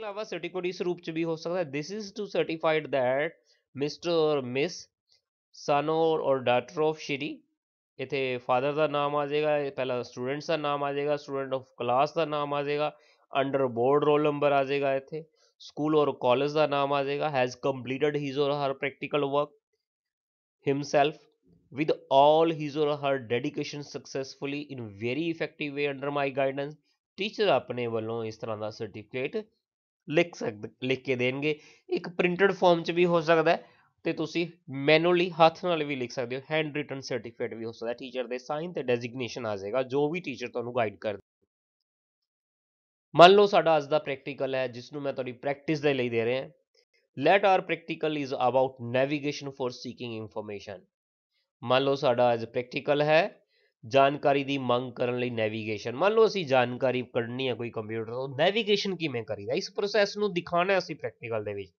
ਇਲਾਵਾ ਸਰਟੀਫਿਕੇਟ ਇਸ ਰੂਪ ਚ ਵੀ ਹੋ ਸਕਦਾ this is to certified that mister miss son or or daughter of ਸ਼੍ਰੀ ਇਥੇ ਫਾਦਰ ਦਾ ਨਾਮ ਆ ਜਾਏਗਾ ਪਹਿਲਾਂ ਸਟੂਡੈਂਟਸ ਦਾ ਨਾਮ ਆ ਜਾਏਗਾ ਸਟੂਡੈਂਟ ਆਫ ਕਲਾਸ ਦਾ ਨਾਮ ਆ ਜਾਏਗਾ ਅੰਡਰ ਬੋਰਡ ਰੋਲ ਨੰਬਰ ਆ ਜਾਏਗਾ ਇਥੇ ਸਕੂਲ ਔਰ ਕਾਲਜ ਦਾ ਨਾਮ ਆ ਜਾਏਗਾ has completed his or her practical work himself with all his or her dedication successfully in very effective way under my guidance teacher ਆਪਣੇ ਵੱਲੋਂ ਇਸ ਤਰ੍ਹਾਂ ਦਾ ਸਰਟੀਫਿਕੇਟ ਲਿਖ ਸਕਦੇ ਲਿਖ ਕੇ ਦੇਣਗੇ ਇੱਕ ਪ੍ਰਿੰਟਡ ਫਾਰਮ 'ਚ ਵੀ ਹੋ ਸਕਦਾ ਹੈ ਤੇ ਤੁਸੀਂ ਮੈਨੂਅਲੀ ਹੱਥ ਨਾਲ ਵੀ ਲਿਖ ਸਕਦੇ ਹੋ ਹੈਂਡ ਰਿਟਨ ਸਰਟੀਫਿਕੇਟ ਵੀ ਹੋ ਸਕਦਾ ਟੀਚਰ ਦੇ ਸਾਈਨ ਤੇ ਡੈਜ਼ਿਗਨੇਸ਼ਨ ਆ ਜਾਏਗਾ ਜੋ ਵੀ ਟੀਚਰ ਤੁਹਾਨੂੰ ਗਾਈਡ ਕਰ ਮੰਨ ਲਓ ਸਾਡਾ ਅੱਜ ਦਾ ਪ੍ਰੈਕਟੀਕਲ ਹੈ ਜਿਸ ਨੂੰ ਮੈਂ ਤੁਹਾਡੀ ਪ੍ਰੈਕਟਿਸ ਦੇ ਲਈ ਦੇ ਰਿਹਾ ਹਾਂ let our practical is about navigation for seeking information ਮੰਨ ਲਓ ਸਾਡਾ ਅੱਜ ਪ੍ਰੈਕਟੀਕਲ ਹੈ ਜਾਣਕਾਰੀ ਦੀ ਮੰਗ ਕਰਨ ਲਈ ਨੈਵੀਗੇਸ਼ਨ ਮੰਨ ਲਓ ਅਸੀਂ ਜਾਣਕਾਰੀ ਕੱਢਣੀ ਹੈ ਕੋਈ ਕੰਪਿਊਟਰ ਤੋਂ ਨੈਵੀਗੇਸ਼ਨ ਕਿਵੇਂ ਕਰੀਦਾ ਇਸ ਪ੍ਰੋਸੈਸ ਨੂੰ ਦਿਖਾਣਾ ਅਸੀਂ ਪ੍ਰੈਕਟੀਕਲ ਦੇ ਵਿੱਚ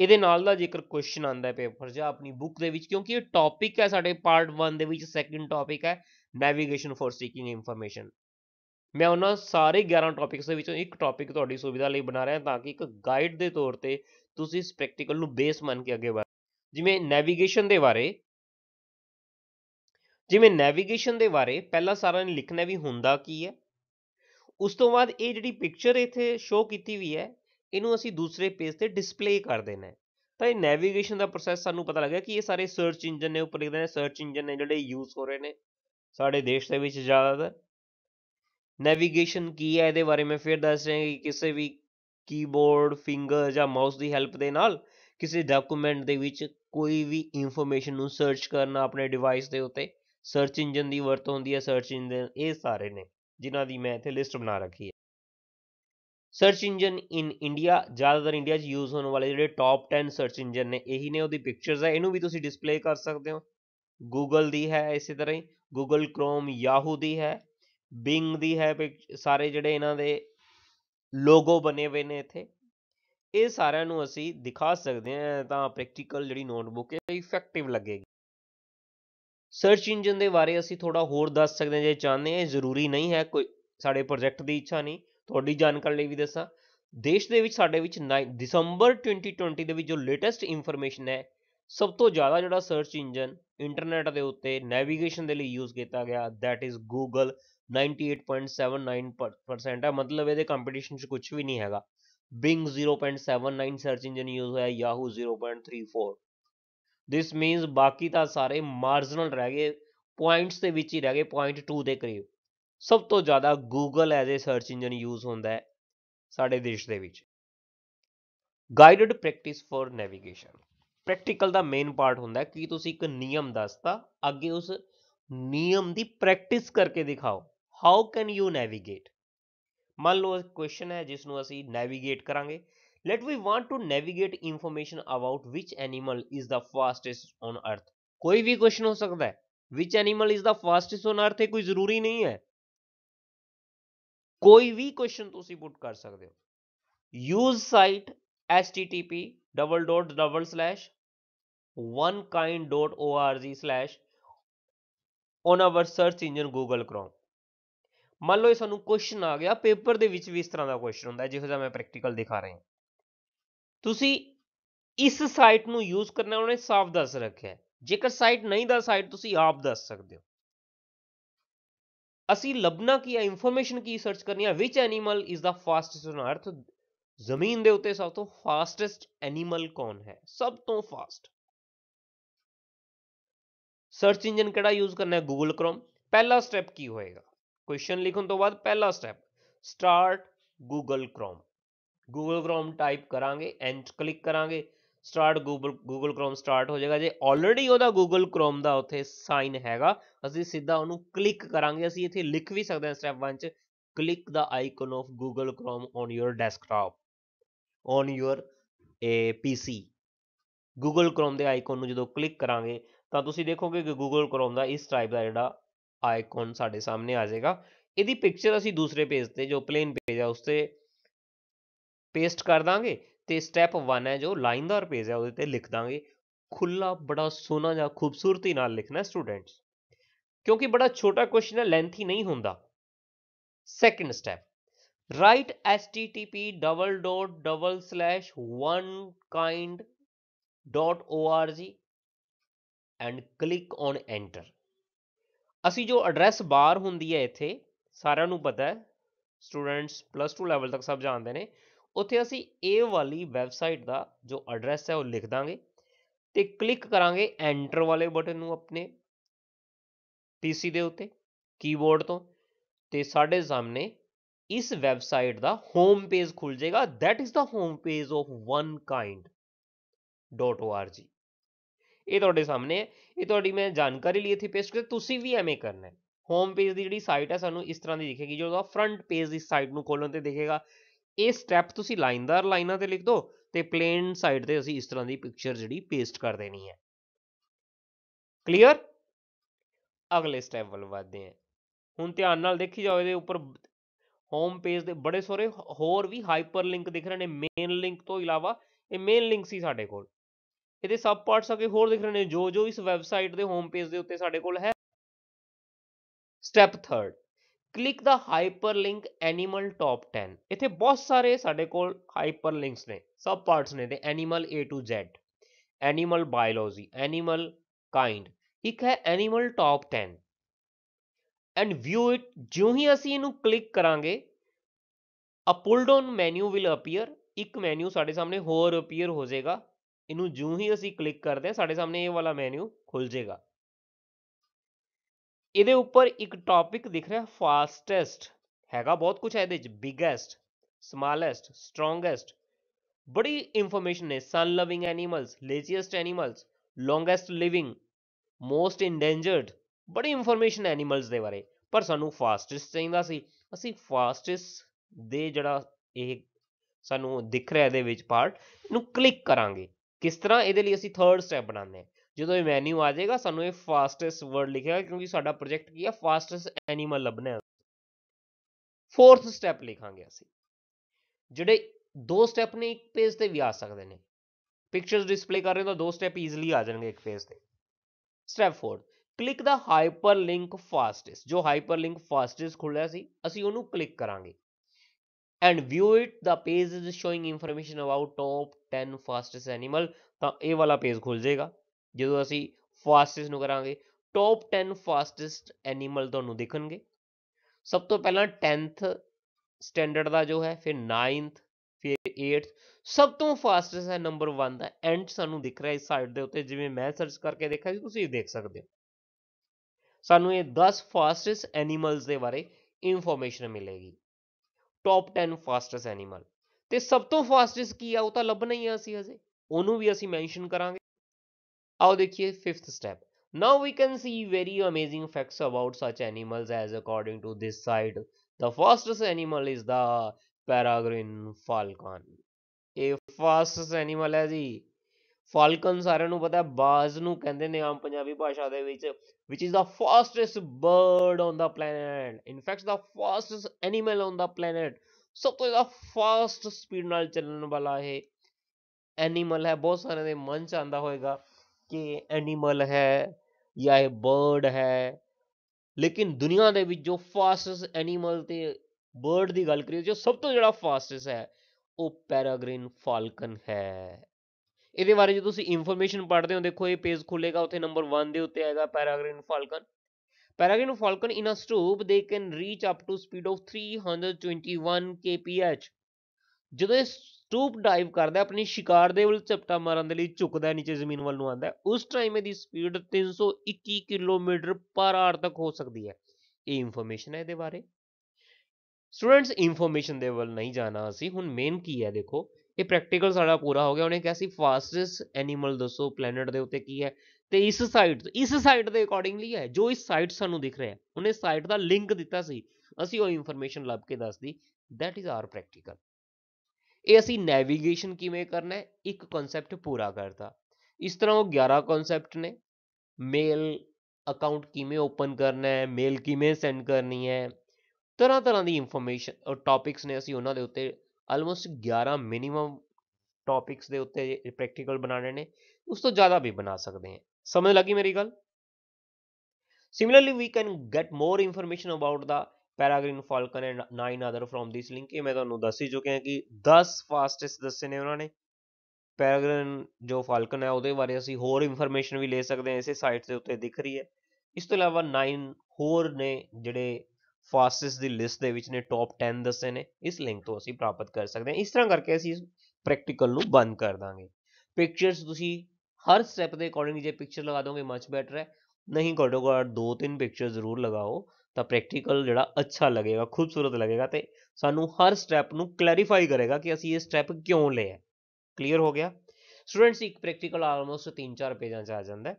ਇਹਦੇ ਨਾਲ ਦਾ ਜੇਕਰ ਕੁਐਸਚਨ ਆਂਦਾ ਪੇਪਰ ਜਾਂ ਆਪਣੀ ਬੁੱਕ ਦੇ ਵਿੱਚ ਕਿਉਂਕਿ ਇਹ ਟੌਪਿਕ ਹੈ ਸਾਡੇ ਪਾਰਟ 1 ਦੇ ਵਿੱਚ ਸੈਕੰਡ ਟੌਪਿਕ ਹੈ ਨੈਵੀਗੇਸ਼ਨ ਫॉर ਸੀਕਿੰਗ ਇਨਫੋਰਮੇਸ਼ਨ ਮੈਂ ਉਹਨਾਂ ਸਾਰੇ 11 ਟੌਪਿਕਸ ਦੇ ਵਿੱਚੋਂ ਇੱਕ ਟੌਪਿਕ ਤੁਹਾਡੀ ਸੁਵਿਧਾ ਲਈ ਬਣਾ ਰਿਹਾ ਤਾਂ ਕਿ ਇੱਕ ਗਾਈਡ ਦੇ ਤੌਰ ਤੇ ਤੁਸੀਂ ਇਸ ਪ੍ਰੈਕਟੀਕਲ ਨੂੰ ਬੇਸ ਮੰਨ ਕੇ ਅੱਗੇ ਵਧ ਜਿਵੇਂ ਨੈਵੀਗੇਸ਼ਨ ਦੇ ਬਾਰੇ ਜਿਵੇਂ ਨੈਵੀਗੇਸ਼ਨ ਦੇ ਬਾਰੇ ਪਹਿਲਾਂ ਸਾਰਾ ਨੇ ਲਿਖਣਾ ਵੀ ਹੁੰਦਾ ਕੀ ਹੈ ਉਸ ਤੋਂ ਬਾਅਦ ਇਹ ਜਿਹੜੀ ਪਿਕਚਰ ਇੱਥੇ ਸ਼ੋ ਕੀਤੀ ਵੀ ਹੈ ਇਹਨੂੰ ਅਸੀਂ ਦੂਸਰੇ ਪੇਜ ਤੇ ਡਿਸਪਲੇ ਕਰ ਦੇਣਾ ਤਾਂ ਇਹ ਨੈਵੀਗੇਸ਼ਨ ਦਾ ਪ੍ਰੋਸੈਸ ਸਾਨੂੰ ਪਤਾ ਲੱਗਿਆ ਕਿ ਇਹ ਸਾਰੇ ਸਰਚ ਇੰਜਨ ਨੇ ਉੱਪਰ ਲਿਖਦੇ ਨੇ ਸਰਚ ਇੰਜਨ ਨੇ ਜਿਹੜੇ ਯੂਜ਼ ਹੋ ਰਹੇ ਨੇ ਸਾਡੇ ਦੇਸ਼ ਦੇ ਵਿੱਚ ਜ਼ਿਆਦਾਤਰ ਨੈਵੀਗੇਸ਼ਨ ਕੀ ਹੈ ਇਹਦੇ ਬਾਰੇ ਮੈਂ ਫਿਰ ਦੱਸ ਰਿਹਾ ਕਿ ਕਿਸੇ ਵੀ ਕੀਬੋਰਡ ਫਿੰਗਰ ਜਾਂ ਮਾਊਸ ਦੀ ਹੈਲਪ ਦੇ ਨਾਲ ਕਿਸੇ ਡਾਕੂਮੈਂਟ ਦੇ ਵਿੱਚ ਕੋਈ ਵੀ ਇਨਫੋਰਮੇਸ਼ਨ ਨੂੰ ਸਰਚ ਕਰਨਾ ਆਪਣੇ ਡਿਵਾਈਸ ਦੇ ਉੱਤੇ ਸਰਚ ਇੰਜਨ ਦੀ ਵਰਤੋਂ ਹੁੰਦੀ ਹੈ ਸਰਚ ਇੰਜਨ ਇਹ ਸਾਰੇ ਨੇ ਜਿਨ੍ਹਾਂ ਦੀ ਮੈਂ ਇੱਥੇ ਲਿਸਟ ਬਣਾ ਰੱਖੀ ਹੈ ਸਰਚ ਇੰਜਨ ਇਨ ਇੰਡੀਆ ਜ਼ਿਆਦਾਤਰ ਇੰਡੀਆ 'ਚ ਯੂਜ਼ ਹੋਣ ਵਾਲੇ ਜਿਹੜੇ ਟੌਪ 10 ਸਰਚ ਇੰਜਨ ਨੇ ਇਹੀ ਨੇ ਉਹਦੀ ਪਿਕਚਰਸ ਹੈ ਇਹਨੂੰ ਵੀ ਤੁਸੀਂ ਡਿਸਪਲੇ ਕਰ ਸਕਦੇ ਹੋ ਗੂਗਲ ਦੀ ਹੈ ਇਸੇ ਤਰ੍ਹਾਂ ਹੀ ਗੂਗਲ ਕ੍ਰੋਮ ਯਾਹੂ ਦੀ ਹੈ ਬਿੰਗ ਦੀ ਹੈ ਸਾਰੇ ਜਿਹੜੇ ਇਹਨਾਂ ਦੇ ਲੋਗੋ ਬਣੇ ਹੋਏ ਨੇ ਇੱਥੇ ਇਹ ਸਾਰਿਆਂ ਨੂੰ ਅਸੀਂ ਦਿਖਾ ਸਕਦੇ ਹਾਂ ਤਾਂ ਪ੍ਰੈਕਟੀਕਲ ਜਿਹੜੀ ਨੋਟਬੁੱਕ ਹੈ ਇਫੈਕਟਿਵ ਲੱਗੇਗੀ ਸਰਚ ਇੰਜਨ ਦੇ ਬਾਰੇ ਅਸੀਂ ਥੋੜਾ ਹੋਰ ਦੱਸ ਸਕਦੇ ਹਾਂ ਜੇ ਚਾਹੁੰਦੇ ਹਾਂ ਜ਼ਰੂਰੀ ਨਹੀਂ ਹੈ ਕੋਈ ਸਾਡੇ ਪ੍ਰੋਜੈਕਟ ਦੀ ਇੱਛਾ ਨਹੀਂ ਤੁਹਾਡੀ ਜਾਣਕਾਰੀ ਲਈ ਵੀ ਦੱਸਾਂ ਦੇਸ਼ ਦੇ ਵਿੱਚ ਸਾਡੇ ਵਿੱਚ 9 ਦਸੰਬਰ 2020 ਦੇ ਵਿੱਚ ਜੋ ਲੇਟੈਸਟ ਇਨਫੋਰਮੇਸ਼ਨ ਹੈ ਸਭ ਤੋਂ ਜ਼ਿਆਦਾ ਜਿਹੜਾ ਸਰਚ ਇੰਜਨ ਇੰਟਰਨੈਟ ਦੇ ਉੱਤੇ ਨੈਵੀਗੇਸ਼ਨ ਦੇ ਲਈ ਯੂਜ਼ ਕੀਤਾ ਗਿਆ ਥੈਟ ਇਜ਼ ਗੂਗਲ 98.79% ਹੈ ਮਤਲਬ ਇਹਦੇ ਕੰਪੀਟੀਸ਼ਨ 'ਚ ਕੁਝ ਵੀ ਨਹੀਂ ਹੈਗਾ Bing 0.79 ਸਰਚ ਇੰਜਨ ਯੂਜ਼ ਹੋਇਆ Yahoo 0.34 this means ਬਾਕੀ ਤਾਂ ਸਾਰੇ ਮਾਰਜਨਲ ਰਹਿ ਗਏ ਪੁਆਇੰਟਸ ਦੇ ਵਿੱਚ ਹੀ ਰਹਿ ਗਏ 0.2 ਦੇ ਕਰੀਬ ਸਭ ਤੋਂ ਜ਼ਿਆਦਾ Google as a search engine use ਹੁੰਦਾ ਹੈ ਸਾਡੇ ਦੇਸ਼ ਦੇ ਵਿੱਚ guided practice for navigation practical ਦਾ ਮੇਨ ਪਾਰਟ ਹੁੰਦਾ ਕਿ ਤੁਸੀਂ ਇੱਕ ਨਿਯਮ ਦੱਸਤਾ ਅੱਗੇ ਉਸ ਨਿਯਮ ਦੀ ਪ੍ਰੈਕਟਿਸ ਕਰਕੇ ਦਿਖਾਓ ਹਾਊ ਕੈਨ ਯੂ ਨੈਵੀਗੇਟ ਮੰਨ ਲਓ ਕੁਐਸਚਨ ਹੈ ਜਿਸ ਨੂੰ ਅਸੀਂ ਨੈਵੀਗੇਟ ਕਰਾਂਗੇ let we want to navigate information about which animal is the fastest on earth ਕੋਈ ਵੀ ਕੁਐਸਚਨ ਹੋ ਸਕਦਾ ਹੈ which animal is the fastest on earth ਇਹ ਕੋਈ ਜ਼ਰੂਰੀ ਨਹੀਂ ਹੈ ਕੋਈ ਵੀ ਕੁਐਸਚਨ ਤੁਸੀਂ ਪੁੱਟ ਕਰ ਸਕਦੇ ਹੋ use site http onekindorg on our search engine Google org on our search engine google chrome ਮੰਨ ਲਓ ਇਹ ਸਾਨੂੰ ਕੁਐਸਚਨ ਆ ਗਿਆ ਪੇਪਰ ਦੇ ਵਿੱਚ ਵੀ ਇਸ ਤਰ੍ਹਾਂ ਦਾ ਕੁਐਸਚਨ ਹੁੰਦਾ ਜਿਹੋ ਜਿਹਾ ਮੈਂ ਪ੍ਰੈਕਟੀਕਲ ਦਿਖਾ ਰਿਹਾ ਤੁਸੀਂ ਇਸ ਸਾਈਟ ਨੂੰ ਯੂਜ਼ ਕਰਨਾ ਉਹਨੇ ਸਾਫ਼ ਦੱਸ ਰੱਖਿਆ ਜੇਕਰ ਸਾਈਟ ਨਹੀਂ ਦਾ ਸਾਈਟ ਤੁਸੀਂ ਆਪ ਦੱਸ ਸਕਦੇ ਹੋ असी लभना की है इंफोरमेन की सर्च करनी है which animal is the fastest earth जमीन के उ सब तो फास्टैसट एनीमल कौन है सब तो फास्ट सर्च इंजन के यूज करना है गूगल क्रोम पहला स्टैप की होएगा क्वेश्चन लिखने तो बाद पहला step start Google Chrome Google Chrome type करा एंट क्लिक करा start Google Google Chrome start ਹੋ ਜਾਏਗਾ ਜੇ ਆਲਰੇਡੀ ਉਹਦਾ ਗੂਗਲ ਕ੍ਰੋਮ ਦਾ ਉੱਥੇ ਸਾਈਨ ਹੈਗਾ ਅਸੀਂ ਸਿੱਧਾ ਉਹਨੂੰ ਕਲਿੱਕ ਕਰਾਂਗੇ ਅਸੀਂ ਇੱਥੇ ਲਿਖ ਵੀ ਸਕਦੇ ਹਾਂ ਸਟੈਪ 1 ਚ click the icon of Google Chrome on your desktop on your a PC Google Chrome ਦੇ ਆਈਕਨ ਨੂੰ ਜਦੋਂ ਕਲਿੱਕ ਕਰਾਂਗੇ ਤਾਂ ਤੁਸੀਂ ਦੇਖੋਗੇ ਕਿ ਗੂਗਲ ਕ੍ਰੋਮ ਦਾ ਇਸ ਟਾਈਪ ਦਾ ਜਿਹੜਾ ਆਈਕਨ ਸਾਡੇ ਸਾਹਮਣੇ ਆ ਜਾਏਗਾ ਇਹਦੀ ਪਿਕਚਰ ਅਸੀਂ ਦੂਸਰੇ ਪੇਜ ਤੇ ਜੋ ਪਲੇਨ ਪੇਜ ਆ ਉਸ ਤੇ ਪੇਸਟ ਕਰ ਦਾਂਗੇ ਤੇ ਸਟੈਪ 1 ਹੈ ਜੋ ਲਾਈਨਦਾਰ ਪੇਜ ਹੈ ਉਹਦੇ ਤੇ ਲਿਖ ਦਾਂਗੇ ਖੁੱਲਾ ਬੜਾ ਸੋਹਣਾ ਜਾਂ ਖੂਬਸੂਰਤੀ ਨਾਲ ਲਿਖਣਾ ਸਟੂਡੈਂਟਸ ਕਿਉਂਕਿ ਬੜਾ ਛੋਟਾ ਕੁਐਸਚਨ ਹੈ ਲੈਂਥੀ ਨਹੀਂ ਹੁੰਦਾ second step write http double dot double slash one kind ਅਸੀਂ ਜੋ ਐਡਰੈਸ ਬਾਰ ਹੁੰਦੀ ਹੈ ਇੱਥੇ ਸਾਰਿਆਂ ਨੂੰ ਪਤਾ ਹੈ ਸਟੂਡੈਂਟਸ ਪਲੱਸ 2 ਲੈਵਲ ਤੱਕ ਸਭ ਜਾਣਦੇ ਨੇ ਉੱਥੇ ਅਸੀਂ ਇਹ ਵਾਲੀ ਵੈਬਸਾਈਟ ਦਾ ਜੋ ਐਡਰੈਸ ਹੈ ਉਹ ਲਿਖ ਦਾਂਗੇ ਤੇ ਕਲਿੱਕ ਕਰਾਂਗੇ ਐਂਟਰ ਵਾਲੇ ਬਟਨ ਨੂੰ ਆਪਣੇ ਪੀਸੀ ਦੇ ਉੱਤੇ ਕੀਬੋਰਡ ਤੋਂ ਤੇ ਸਾਡੇ ਸਾਹਮਣੇ ਇਸ ਵੈਬਸਾਈਟ ਦਾ ਹੋਮ ਪੇਜ ਖੁੱਲ ਜਾਏਗਾ that is the home page of one kind .org ਇਹ ਤੁਹਾਡੇ ਸਾਹਮਣੇ ਹੈ ਇਹ ਤੁਹਾਡੀ ਮੈਂ ਜਾਣਕਾਰੀ ਲਈ ਇੱਥੇ ਪੇਸਟ ਕਰ ਤੁਸੀਂ ਵੀ ਐਵੇਂ ਕਰਨਾ ਹੈ ਹੋਮ ਪੇਜ ਦੀ ਜਿਹੜੀ ਸਾਈਟ ਹੈ ਸਾਨੂੰ ਇਸ ਤਰ੍ਹਾਂ ਦੀ ਦਿਖੇਗੀ ਜਦੋਂ ਫਰੰਟ ਪੇਜ ਦੀ ਸਾਈਟ ਨੂੰ ਖੋਲਣ ਤੇ ਦਿਖੇਗਾ ਇਹ ਸਟੈਪ ਤੁਸੀਂ ਲਾਈਨਦਾਰ ਲਾਈਨਾਂ ਤੇ ਲਿਖ ਦਿਓ ਤੇ ਪਲੇਨ ਸਾਈਡ ਤੇ ਅਸੀਂ ਇਸ ਤਰ੍ਹਾਂ ਦੀ ਪਿਕਚਰ ਜਿਹੜੀ ਪੇਸਟ ਕਰ ਦੇਣੀ ਹੈ ਕਲੀਅਰ ਅਗਲੇ ਸਟੈਪ ਵੱਲ ਵਧਦੇ ਹਾਂ ਹੁਣ ਧਿਆਨ ਨਾਲ ਦੇਖੀ ਜਾਓ ਇਹਦੇ ਉੱਪਰ ਹੋਮ ਪੇਜ ਦੇ ਬੜੇ ਸਾਰੇ ਹੋਰ ਵੀ ਹਾਈਪਰ ਲਿੰਕ ਦਿਖ ਰਹੇ ਨੇ ਮੇਨ ਲਿੰਕ ਤੋਂ ਇਲਾਵਾ ਇਹ ਮੇਨ ਲਿੰਕ ਸੀ ਸਾਡੇ ਕੋਲ ਇਹਦੇ ਸਬ ਪਾਰਟਸ ਅਗੇ ਹੋਰ ਦਿਖ ਰਹੇ ਨੇ ਜੋ ਜੋ ਇਸ ਵੈਬਸਾਈਟ ਦੇ ਹੋਮ ਪੇਜ ਦੇ ਉੱਤੇ ਸਾਡੇ ਕੋਲ ਹੈ step 3 click the hyperlink animal top 10 ਇੱਥੇ ਬਹੁਤ ਸਾਰੇ ਸਾਡੇ ਕੋਲ ਹਾਈਪਰਲਿੰਕਸ ਨੇ ਸਬ ਪਾਰਟਸ ਨੇ ਦੇ animal A to Z animal biology animal kind ਇੱਕ ਹੈ animal top 10 and view it ਜਿਉਂ ਹੀ ਅਸੀਂ ਇਹਨੂੰ ਕਲਿੱਕ ਕਰਾਂਗੇ a pull down menu will appear ਇੱਕ ਮੈਨੂ ਸਾਡੇ ਸਾਹਮਣੇ ਹੋਰ ਅਪੀਅਰ ਹੋ ਜਾਏਗਾ ਇਹਨੂੰ ਜਿਉਂ ਹੀ ਅਸੀਂ ਕਲਿੱਕ ਕਰਦੇ ਹਾਂ ਸਾਡੇ ਸਾਹਮਣੇ ਇਹ ਵਾਲਾ ਮੈਨੂ ਖੁੱਲ ਜਾਏਗਾ ਇਹਦੇ ਉੱਪਰ ਇੱਕ ਟੌਪਿਕ ਦਿਖ ਰਿਹਾ ਫਾਸਟੈਸਟ ਹੈਗਾ ਬਹੁਤ ਕੁਝ ਹੈ ਇਹਦੇ ਵਿੱਚ ਬਿਗੇਸਟ ਸਮਾਲੈਸਟ ਸਟਰੋਂਗੈਸਟ ਬੜੀ ਇਨਫੋਰਮੇਸ਼ਨ ਹੈ sun loving animals laziest animals longest living most endangered ਬੜੀ ਇਨਫੋਰਮੇਸ਼ਨ ਐਨੀਮਲਸ ਦੇ ਬਾਰੇ ਪਰ ਸਾਨੂੰ ਫਾਸਟੈਸਟ ਚਾਹੀਦਾ ਸੀ ਅਸੀਂ ਫਾਸਟੈਸਟ ਦੇ ਜਿਹੜਾ ਇਹ ਸਾਨੂੰ ਦਿਖ ਰਿਹਾ ਇਹਦੇ ਵਿੱਚ ਪਾਰਟ ਨੂੰ ਕਲਿੱਕ ਕਰਾਂਗੇ ਕਿਸ ਤਰ੍ਹਾਂ ਇਹਦੇ ਲਈ ਅਸੀਂ ਥਰਡ ਸਟੈਪ ਬਣਾਉਂਦੇ ਹਾਂ ਜਦੋਂ ਇਹ ਮੈਨੂ ਆ ਜਾਏਗਾ ਸਾਨੂੰ ਇਹ ਫਾਸਟੈਸਟ ਵਰਡ ਲਿਖੇਗਾ ਕਿਉਂਕਿ ਸਾਡਾ ਪ੍ਰੋਜੈਕਟ ਕੀ ਹੈ ਫਾਸਟੈਸਟ ਐਨੀਮਲ ਲੱਭਣਾ ਹੈ ਫੋਰਥ ਸਟੈਪ ਲਿਖਾਂਗੇ ਅਸੀਂ ਜਿਹੜੇ ਦੋ ਸਟੈਪ ਨੇ ਇੱਕ ਪੇਜ ਤੇ ਵੀ ਆ ਸਕਦੇ ਨੇ ਪਿਕਚਰਸ ਡਿਸਪਲੇ ਕਰ ਰਹੇ ਤਾਂ ਦੋ ਸਟੈਪ इजीली ਆ ਜਾਣਗੇ ਇੱਕ ਪੇਜ ਤੇ step 4 click the hyperlink fastest ਜੋ ਹਾਈਪਰ ਲਿੰਕ ਫਾਸਟੈਸਟ ਖੁੱਲਿਆ ਸੀ ਅਸੀਂ ਉਹਨੂੰ ਕਲਿੱਕ ਕਰਾਂਗੇ and view it the page is showing information about top 10 fastest animal ਤਾਂ ਇਹ ਵਾਲਾ ਪੇਜ ਖੁੱਲ ਜਾਏਗਾ ਜਦੋਂ ਅਸੀਂ ਫਾਸਟੈਸਟ ਨੂੰ ਕਰਾਂਗੇ ਟੌਪ 10 ਫਾਸਟੈਸਟ ਐਨੀਮਲ ਤੁਹਾਨੂੰ ਦਿਖਣਗੇ ਸਭ ਤੋਂ ਪਹਿਲਾਂ 10th ਸਟੈਂਡਰਡ ਦਾ ਜੋ ਹੈ ਫਿਰ 9th ਫਿਰ 8th ਸਭ ਤੋਂ ਫਾਸਟੈਸਟ ਹੈ ਨੰਬਰ 1 ਦਾ ਐਂਡ ਸਾਨੂੰ ਦਿਖ ਰਿਹਾ ਇਸ ਸਾਈਡ ਦੇ ਉੱਤੇ ਜਿਵੇਂ ਮੈਂ ਸਰਚ ਕਰਕੇ ਦੇਖਿਆ ਸੀ ਤੁਸੀਂ ਦੇਖ ਸਕਦੇ ਹੋ ਸਾਨੂੰ ਇਹ 10 ਫਾਸਟੈਸਟ ਐਨੀਮਲਸ ਦੇ ਬਾਰੇ ਇਨਫੋਰਮੇਸ਼ਨ ਮਿਲੇਗੀ ਟੌਪ 10 ਫਾਸਟੈਸਟ ਐਨੀਮਲ ਤੇ ਸਭ ਤੋਂ ਫਾਸਟੈਸਟ ਕੀ ਆ ਉਹ ਤਾਂ ਲੱਭਣਾ ਹੀ ਆ ਅਸੀਂ ਹਜੇ ਉਹਨੂੰ ਵੀ ਅਸੀਂ ਮੈਂਸ਼ਨ ਕਰਾਂਗੇ आओ देखिए fifth step Now we can see very amazing facts about such animals as according to this site. The fastest animal is the peregrine falcon. ਇਹ fastest animal ਹੈ ਜੀ ਫਾਲਕਨ ਸਾਰਿਆਂ ਨੂੰ ਪਤਾ ਬਾਜ਼ ਨੂੰ ਕਹਿੰਦੇ ਨੇ ਆਮ ਪੰਜਾਬੀ ਭਾਸ਼ਾ ਦੇ ਵਿੱਚ which is the fastest bird on the planet in fact the fastest animal on the planet ਸਭ ਤੋਂ ਜ਼ਿਆਦਾ ਫਾਸਟ ਸਪੀਡ ਨਾਲ ਚੱਲਣ ਵਾਲਾ ਇਹ ਐਨੀਮਲ ਹੈ ਬਹੁਤ ਸਾਰਿਆਂ ਦੇ ਮਨ ਚ ਆਂਦਾ ਹੋਵੇਗਾ ਕਿ ਐਨੀਮਲ ਹੈ ਜਾਂ ਇਹ ਬਰਡ ਹੈ ਲੇਕਿਨ ਦੁਨੀਆ ਦੇ ਵਿੱਚ ਜੋ ਫਾਸਟਸ ਐਨੀਮਲ ਤੇ ਬਰਡ ਦੀ ਗੱਲ ਕਰੀਏ ਜੋ ਸਭ ਤੋਂ ਜਿਹੜਾ ਫਾਸਟਸ ਹੈ ਉਹ ਪੈਰਾਗ੍ਰੀਨ ਫਾਲਕਨ ਹੈ ਇਹਦੇ ਬਾਰੇ ਜੇ ਤੁਸੀਂ ਇਨਫੋਰਮੇਸ਼ਨ ਪੜ੍ਹਦੇ ਹੋ ਦੇਖੋ ਇਹ ਪੇਜ ਖੁੱਲੇਗਾ ਉੱਥੇ ਨੰਬਰ 1 ਦੇ ਉੱਤੇ ਆਏਗਾ peregrine falcon peregrine falcon in a stoop they can reach up to speed of 321 KPH ਜਦੋਂ ਇਹ ਸਟੂਪ ਡਾਈਵ ਕਰਦਾ ਆਪਣੀ ਸ਼ਿਕਾਰ ਦੇ ਵੱਲ ਝਪਟਾ ਮਾਰਨ ਦੇ ਲਈ ਝੁਕਦਾ ਨੀਚੇ ਜ਼ਮੀਨ ਵੱਲ ਨੂੰ ਆਉਂਦਾ ਉਸ ਟਾਈਮ ਇਹਦੀ ਸਪੀਡ 321 ਕਿਲੋਮੀਟਰ ਪਰ ਆਰ ਤੱਕ ਹੋ ਸਕਦੀ ਹੈ ਇਹ ਇਨਫੋਰਮੇਸ਼ਨ ਹੈ ਇਹਦੇ ਬਾਰੇ ਸਟੂਡੈਂਟਸ ਇਨਫੋਰਮੇਸ਼ਨ ਦੇ ਵੱਲ ਨਹੀਂ ਜਾਣਾ ਅਸੀਂ ਹੁਣ ਮੇਨ ਕੀ ਹੈ ਦੇਖੋ ਇਹ ਪ੍ਰੈਕਟੀਕਲ ਸਾਡਾ ਪੂਰਾ ਹੋ ਗਿਆ ਉਹਨੇ ਕਿਹਾ ਸੀ ਫਾਸਟੈਸਟ ਐਨੀਮਲ ਦੱਸੋ ਪਲੈਨਟ ਦੇ ਉੱਤੇ ਕੀ ਹੈ ਤੇ ਇਸ ਸਾਈਟ ਇਸ ਸਾਈਟ ਦੇ ਅਕੋਰਡਿੰਗਲੀ ਹੈ ਜੋ ਇਸ ਸਾਈਟ ਸਾਨੂੰ ਦਿਖ ਰਿਹਾ ਉਹਨੇ ਸਾਈਟ ਦਾ ਲਿੰਕ ਦਿੱਤਾ ਸੀ ਅਸੀਂ ਉਹ ਇਨਫੋਰਮੇਸ਼ਨ ਲੱਭ ਕੇ ਦੱਸਦੀ ਦੈਟ ਇਜ਼ ਆਰ ਪ੍ਰੈਕਟੀਕਲ ਇਹ ਅਸੀਂ ਨੈਵੀਗੇਸ਼ਨ ਕਿਵੇਂ ਕਰਨਾ ਹੈ ਇੱਕ ਕਨਸੈਪਟ ਪੂਰਾ ਕਰਤਾ ਇਸ ਤਰ੍ਹਾਂ ਉਹ 11 ਕਨਸੈਪਟ ਨੇ ਮੇਲ ਅਕਾਊਂਟ ਕਿਵੇਂ ਓਪਨ ਕਰਨਾ ਹੈ ਮੇਲ ਕਿਵੇਂ ਸੈਂਡ ਕਰਨੀ ਹੈ ਤਰ੍ਹਾਂ ਤਰ੍ਹਾਂ ਦੀ ਇਨਫੋਰਮੇਸ਼ਨ ਔਰ ਟੌਪਿਕਸ ਨੇ ਅਸੀਂ ਉਹਨਾਂ ਦੇ ਉੱਤੇ ਆਲਮੋਸਟ 11 ਮਿਨੀਮਮ ਟੌਪਿਕਸ ਦੇ ਉੱਤੇ ਪ੍ਰੈਕਟੀਕਲ ਬਣਾਣੇ ਨੇ ਉਸ ਤੋਂ ਜ਼ਿਆਦਾ ਵੀ ਬਣਾ ਸਕਦੇ ਹਾਂ ਸਮਝ ਲੱਗੀ ਮੇਰੀ ਗੱਲ similarly we can get more information about the peregrine falcon and nine other from this link ਇਹ ਮੈਂ ਤੁਹਾਨੂੰ ਦੱਸ ਹੀ ਚੁੱਕਿਆ ਕਿ 10 ਫਾਸਟੈਸਟ ਦੱਸੇ ਨੇ ਉਹਨਾਂ ਨੇ ਪੈਰਾਗ੍ਰੀਨ ਜੋ ਫਾਲਕਨ ਹੈ ਉਹਦੇ ਬਾਰੇ ਅਸੀਂ ਹੋਰ ਇਨਫੋਰਮੇਸ਼ਨ ਵੀ ਲੈ ਸਕਦੇ ਹਾਂ ਇਸੇ ਸਾਈਟ ਦੇ ਉੱਤੇ ਦਿਖ ਰਹੀ ਹੈ ਇਸ ਤੋਂ ਇਲਾਵਾ ਨਾਈਨ ਹੋਰ ਨੇ ਜਿਹੜੇ ਫਾਸਟੈਸਟ ਦੀ ਲਿਸਟ ਦੇ ਵਿੱਚ ਨੇ ਟੌਪ 10 ਦੱਸੇ ਨੇ ਇਸ ਲਿੰਕ ਤੋਂ ਅਸੀਂ ਪ੍ਰਾਪਤ ਕਰ ਸਕਦੇ ਹਾਂ ਇਸ ਤਰ੍ਹਾਂ ਕਰਕੇ ਅਸੀਂ ਪ੍ਰੈਕਟੀਕਲ ਨੂੰ ਬੰਦ ਕਰ ਦਾਂਗੇ ਪਿਕਚਰਸ ਤੁਸੀਂ ਹਰ ਸਟੈਪ ਦੇ ਅਕੋਰਡਿੰਗ ਜੇ ਪਿਕਚਰ ਲਗਾ ਦੋਗੇ ਮੱਚ ਬੈਟਰ ਹੈ ਨਹੀਂ ਘੱਟੋ ਦੋ ਤਿੰਨ ਪਿਕਚਰ ਜ਼ਰੂਰ ਲਗਾਓ ਤਾਂ ਪ੍ਰੈਕਟੀਕਲ ਜਿਹੜਾ ਅੱਛਾ ਲੱਗੇਗਾ ਖੂਬਸੂਰਤ ਲੱਗੇਗਾ ਤੇ ਸਾਨੂੰ ਹਰ ਸਟੈਪ ਨੂੰ ਕਲੈਰੀਫਾਈ ਕਰੇਗਾ ਕਿ ਅਸੀਂ ਇਹ ਸਟੈਪ ਕਿਉਂ ਲਿਆ ਕਲੀਅਰ ਹੋ ਗਿਆ ਸਟੂਡੈਂਟਸ ਇੱਕ ਪ੍ਰੈਕਟੀਕਲ ਆਲਮੋਸਟ 3-4 ਪੇਜਾਂ 'ਚ ਆ ਜਾਂਦਾ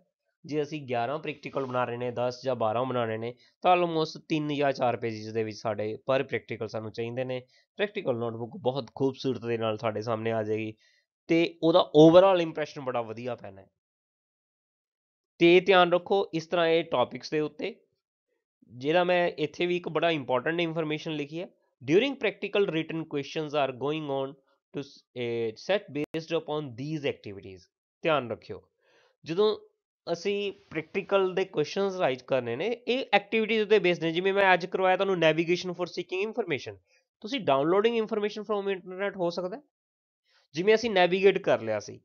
ਜੇ ਅਸੀਂ 11 ਪ੍ਰੈਕਟੀਕਲ ਬਣਾ ਰਹੇ ਨੇ 10 ਜਾਂ 12 ਬਣਾਣੇ ਨੇ ਤਾਂ ਆਲਮੋਸਟ 3 ਜਾਂ 4 ਪੇजेस ਦੇ ਵਿੱਚ ਸਾਡੇ ਪਰ ਪ੍ਰੈਕਟੀਕਲ ਸਾਨੂੰ ਚਾਹੀਦੇ ਨੇ ਪ੍ਰੈਕਟੀਕਲ ਨੋਟਬੁੱਕ ਬਹੁਤ ਖੂਬਸੂਰਤ ਦੇ ਨਾਲ ਸਾਡੇ ਸਾਹਮਣੇ ਆ ਜਾਏਗੀ ਤੇ ਉਹਦਾ ਓਵਰਆਲ ਇੰਪ੍ਰੈਸ਼ਨ ਬੜਾ ਵਧੀਆ ਪੈਣਾ ਤੇ ਧਿਆਨ ਰੱਖੋ ਇਸ ਤਰ੍ਹਾਂ ਇਹ ਟੌਪਿਕਸ ਦੇ ਉੱਤੇ ਜਿਹੜਾ ਮੈਂ ਇੱਥੇ ਵੀ ਇੱਕ ਬੜਾ ਇੰਪੋਰਟੈਂਟ ਇਨਫੋਰਮੇਸ਼ਨ ਲਿਖੀ ਹੈ during practical written questions are going on to set based upon these activities ਧਿਆਨ ਰੱਖਿਓ ਜਦੋਂ ਅਸੀਂ ਪ੍ਰੈਕਟੀਕਲ ਦੇ ਕੁਐਸਚਨਸ ਰਾਈਟ ਕਰਨੇ ਨੇ ਇਹ ਐਕਟੀਵਿਟੀਜ਼ ਦੇ ਬੇਸ ਨੇ ਜਿਵੇਂ ਮੈਂ ਅੱਜ ਕਰਵਾਇਆ ਤੁਹਾਨੂੰ ਨੈਵੀਗੇਸ਼ਨ ਫॉर ਸੀਕਿੰਗ ਇਨਫੋਰਮੇਸ਼ਨ ਤੁਸੀਂ ਡਾਊਨਲੋਡਿੰਗ ਇਨਫੋਰਮੇਸ਼ਨ ਫਰੋਮ ਇੰਟਰਨੈਟ ਹੋ ਸਕਦਾ ਜਿਵੇਂ ਅਸੀਂ ਨੈਵੀਗੇਟ ਕਰ ਲਿਆ ਸੀ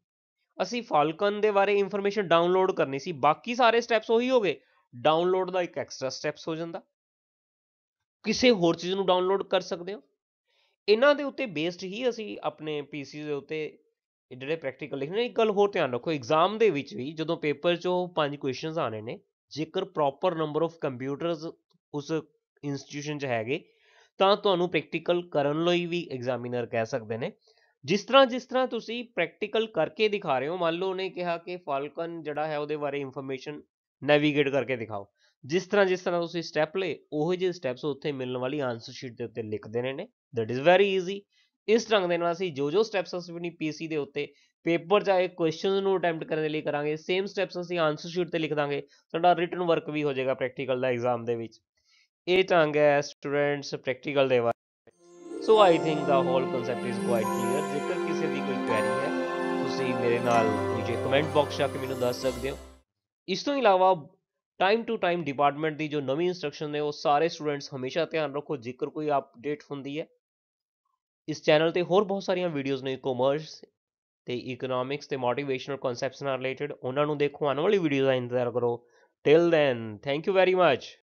ਅਸੀਂ ਫਾਲਕਨ ਦੇ ਬਾਰੇ ਇਨਫੋਰਮੇਸ਼ਨ ਡਾਊਨਲੋਡ ਕਰਨੀ ਸੀ ਬਾਕੀ ਸਾਰੇ ਸਟੈਪਸ ਉਹੀ ਹੋ ਗਏ ਡਾਊਨਲੋਡ ਦਾ ਇੱਕ ਐਕਸਟਰਾ ਸਟੈਪਸ ਹੋ ਜਾਂਦਾ ਕਿਸੇ ਹੋਰ ਚੀਜ਼ ਨੂੰ ਡਾਊਨਲੋਡ ਕਰ ਸਕਦੇ ਹੋ ਇਹਨਾਂ ਦੇ ਉੱਤੇ ਬੇਸਡ ਹੀ ਅਸੀਂ ਆਪਣੇ ਪੀਸੀ ਦੇ ਉੱਤੇ ਜਿਹੜੇ ਪ੍ਰੈਕਟੀਕਲ ਲਿਖਣੇ ਇੱਕ ਗੱਲ ਹੋਰ ਧਿਆਨ ਰੱਖੋ ਐਗਜ਼ਾਮ ਦੇ ਵਿੱਚ ਵੀ ਜਦੋਂ ਪੇਪਰ 'ਚ ਉਹ ਪੰਜ ਕੁਐਸਚਨਸ ਆਣੇ ਨੇ ਜੇਕਰ ਪ੍ਰੋਪਰ ਨੰਬਰ ਆਫ ਕੰਪਿਊਟਰਸ ਉਸ ਇੰਸਟੀਟਿਊਸ਼ਨ 'ਚ ਹੈਗੇ ਤਾਂ ਤੁਹਾਨੂੰ ਪ੍ਰੈਕਟੀਕਲ ਕਰਨ ਲਈ ਵੀ ਐਗਜ਼ਾਮੀਨਰ ਕਹਿ ਸਕਦੇ ਨੇ ਜਿਸ ਤਰ੍ਹਾਂ ਜਿਸ ਤਰ੍ਹਾਂ ਤੁਸੀਂ ਪ੍ਰੈਕਟੀਕਲ ਕਰਕੇ ਦਿਖਾ ਰਹੇ ਹੋ ਮੰਨ ਲਓ ਉਹਨੇ ਕਿਹਾ ਕਿ ਫਾਲਕਨ ਜਿਹੜਾ ਹੈ ਉਹਦੇ ਬਾਰੇ ਇਨਫੋਰਮੇਸ਼ਨ ਨੈਵੀਗੇਟ ਕਰਕੇ ਦਿਖਾਓ ਜਿਸ ਤਰ੍ਹਾਂ ਜਿਸ ਤਰ੍ਹਾਂ ਤੁਸੀਂ ਸਟੈਪ ਲਏ ਉਹੋ ਜਿਹੇ ਸਟੈਪਸ ਉੱਥੇ ਮਿਲਣ ਵਾਲੀ ਆਨਸਰ ਸ਼ੀਟ ਦੇ ਉੱਤੇ ਲਿਖ ਦੇਣੇ ਨੇ ਦੈਟ ਇਜ਼ ਵੈਰੀ ਈਜ਼ੀ ਇਸ ਢੰਗ ਦੇ ਨਾਲ ਅਸੀਂ ਜੋ ਜੋ ਸਟੈਪਸ ਅਸੀਂ ਆਪਣੀ ਪੀਸੀ ਦੇ ਉੱਤੇ ਪੇਪਰ ਜਾਂ ਇਹ ਕੁਐਸਚਨਸ ਨੂੰ ਅਟੈਂਪਟ ਕਰਨ ਦੇ ਲਈ ਕਰਾਂਗੇ ਸੇਮ ਸਟੈਪਸ ਅਸੀਂ ਆਨਸਰ ਸ਼ੀਟ ਤੇ ਲਿਖ ਦਾਂਗੇ ਤੁਹਾਡਾ ਰਿਟਨ ਵਰਕ ਵੀ ਹੋ ਜਾਏਗਾ ਪ੍ਰੈਕਟੀਕਲ ਦਾ ਐਗਜ਼ਾਮ ਦੇ ਵਿੱਚ ਇਹ ਢੰਗ ਹੈ ਸਟੂਡੈਂਟਸ ਪ੍ਰੈਕਟੀਕਲ ਦੇ ਵਾਸਤੇ so I think the whole concept is quite clear ਜੇਕਰ ਕਿਸੇ ਦੀ ਕੋਈ ਕੁਐਰੀ ਹੈ ਤੁਸੀਂ ਮੇਰੇ ਨਾਲ ਨੀਚੇ ਕਮੈਂਟ ਬਾਕਸ ਜਾ ਕੇ ਮੈਨੂੰ ਦੱਸ ਸਕਦੇ ਹੋ ਇਸ ਤੋਂ ਇਲਾਵਾ ਟਾਈਮ ਟੂ ਟਾਈਮ ਡਿਪਾਰਟਮੈਂਟ ਦੀ ਜੋ ਨਵੀਂ ਇਨਸਟਰਕਸ਼ਨ ਨੇ ਉਹ ਸਾਰੇ ਸਟੂਡੈਂਟਸ ਹਮੇਸ਼ਾ ਧਿਆਨ ਰੱਖੋ ਜੇਕਰ ਕੋਈ ਅਪਡੇਟ ਹੁੰਦੀ ਹੈ ਇਸ ਚੈਨਲ ਤੇ ਹੋਰ ਬਹੁਤ ਸਾਰੀਆਂ ਵੀਡੀਓਜ਼ ਨੇ ਕਾਮਰਸ ਤੇ ਇਕਨੋਮਿਕਸ ਤੇ ਮੋਟੀਵੇਸ਼ਨਲ ਕਨਸੈਪਟਸ ਨਾਲ ਰਿਲੇਟਡ ਉਹਨਾਂ ਨੂੰ ਦੇਖੋ ਆਉਣ ਵਾਲੀ ਵੀਡੀਓਜ਼ ਦਾ ਇੰਤਜ਼ਾਰ ਕਰੋ till then thank you very much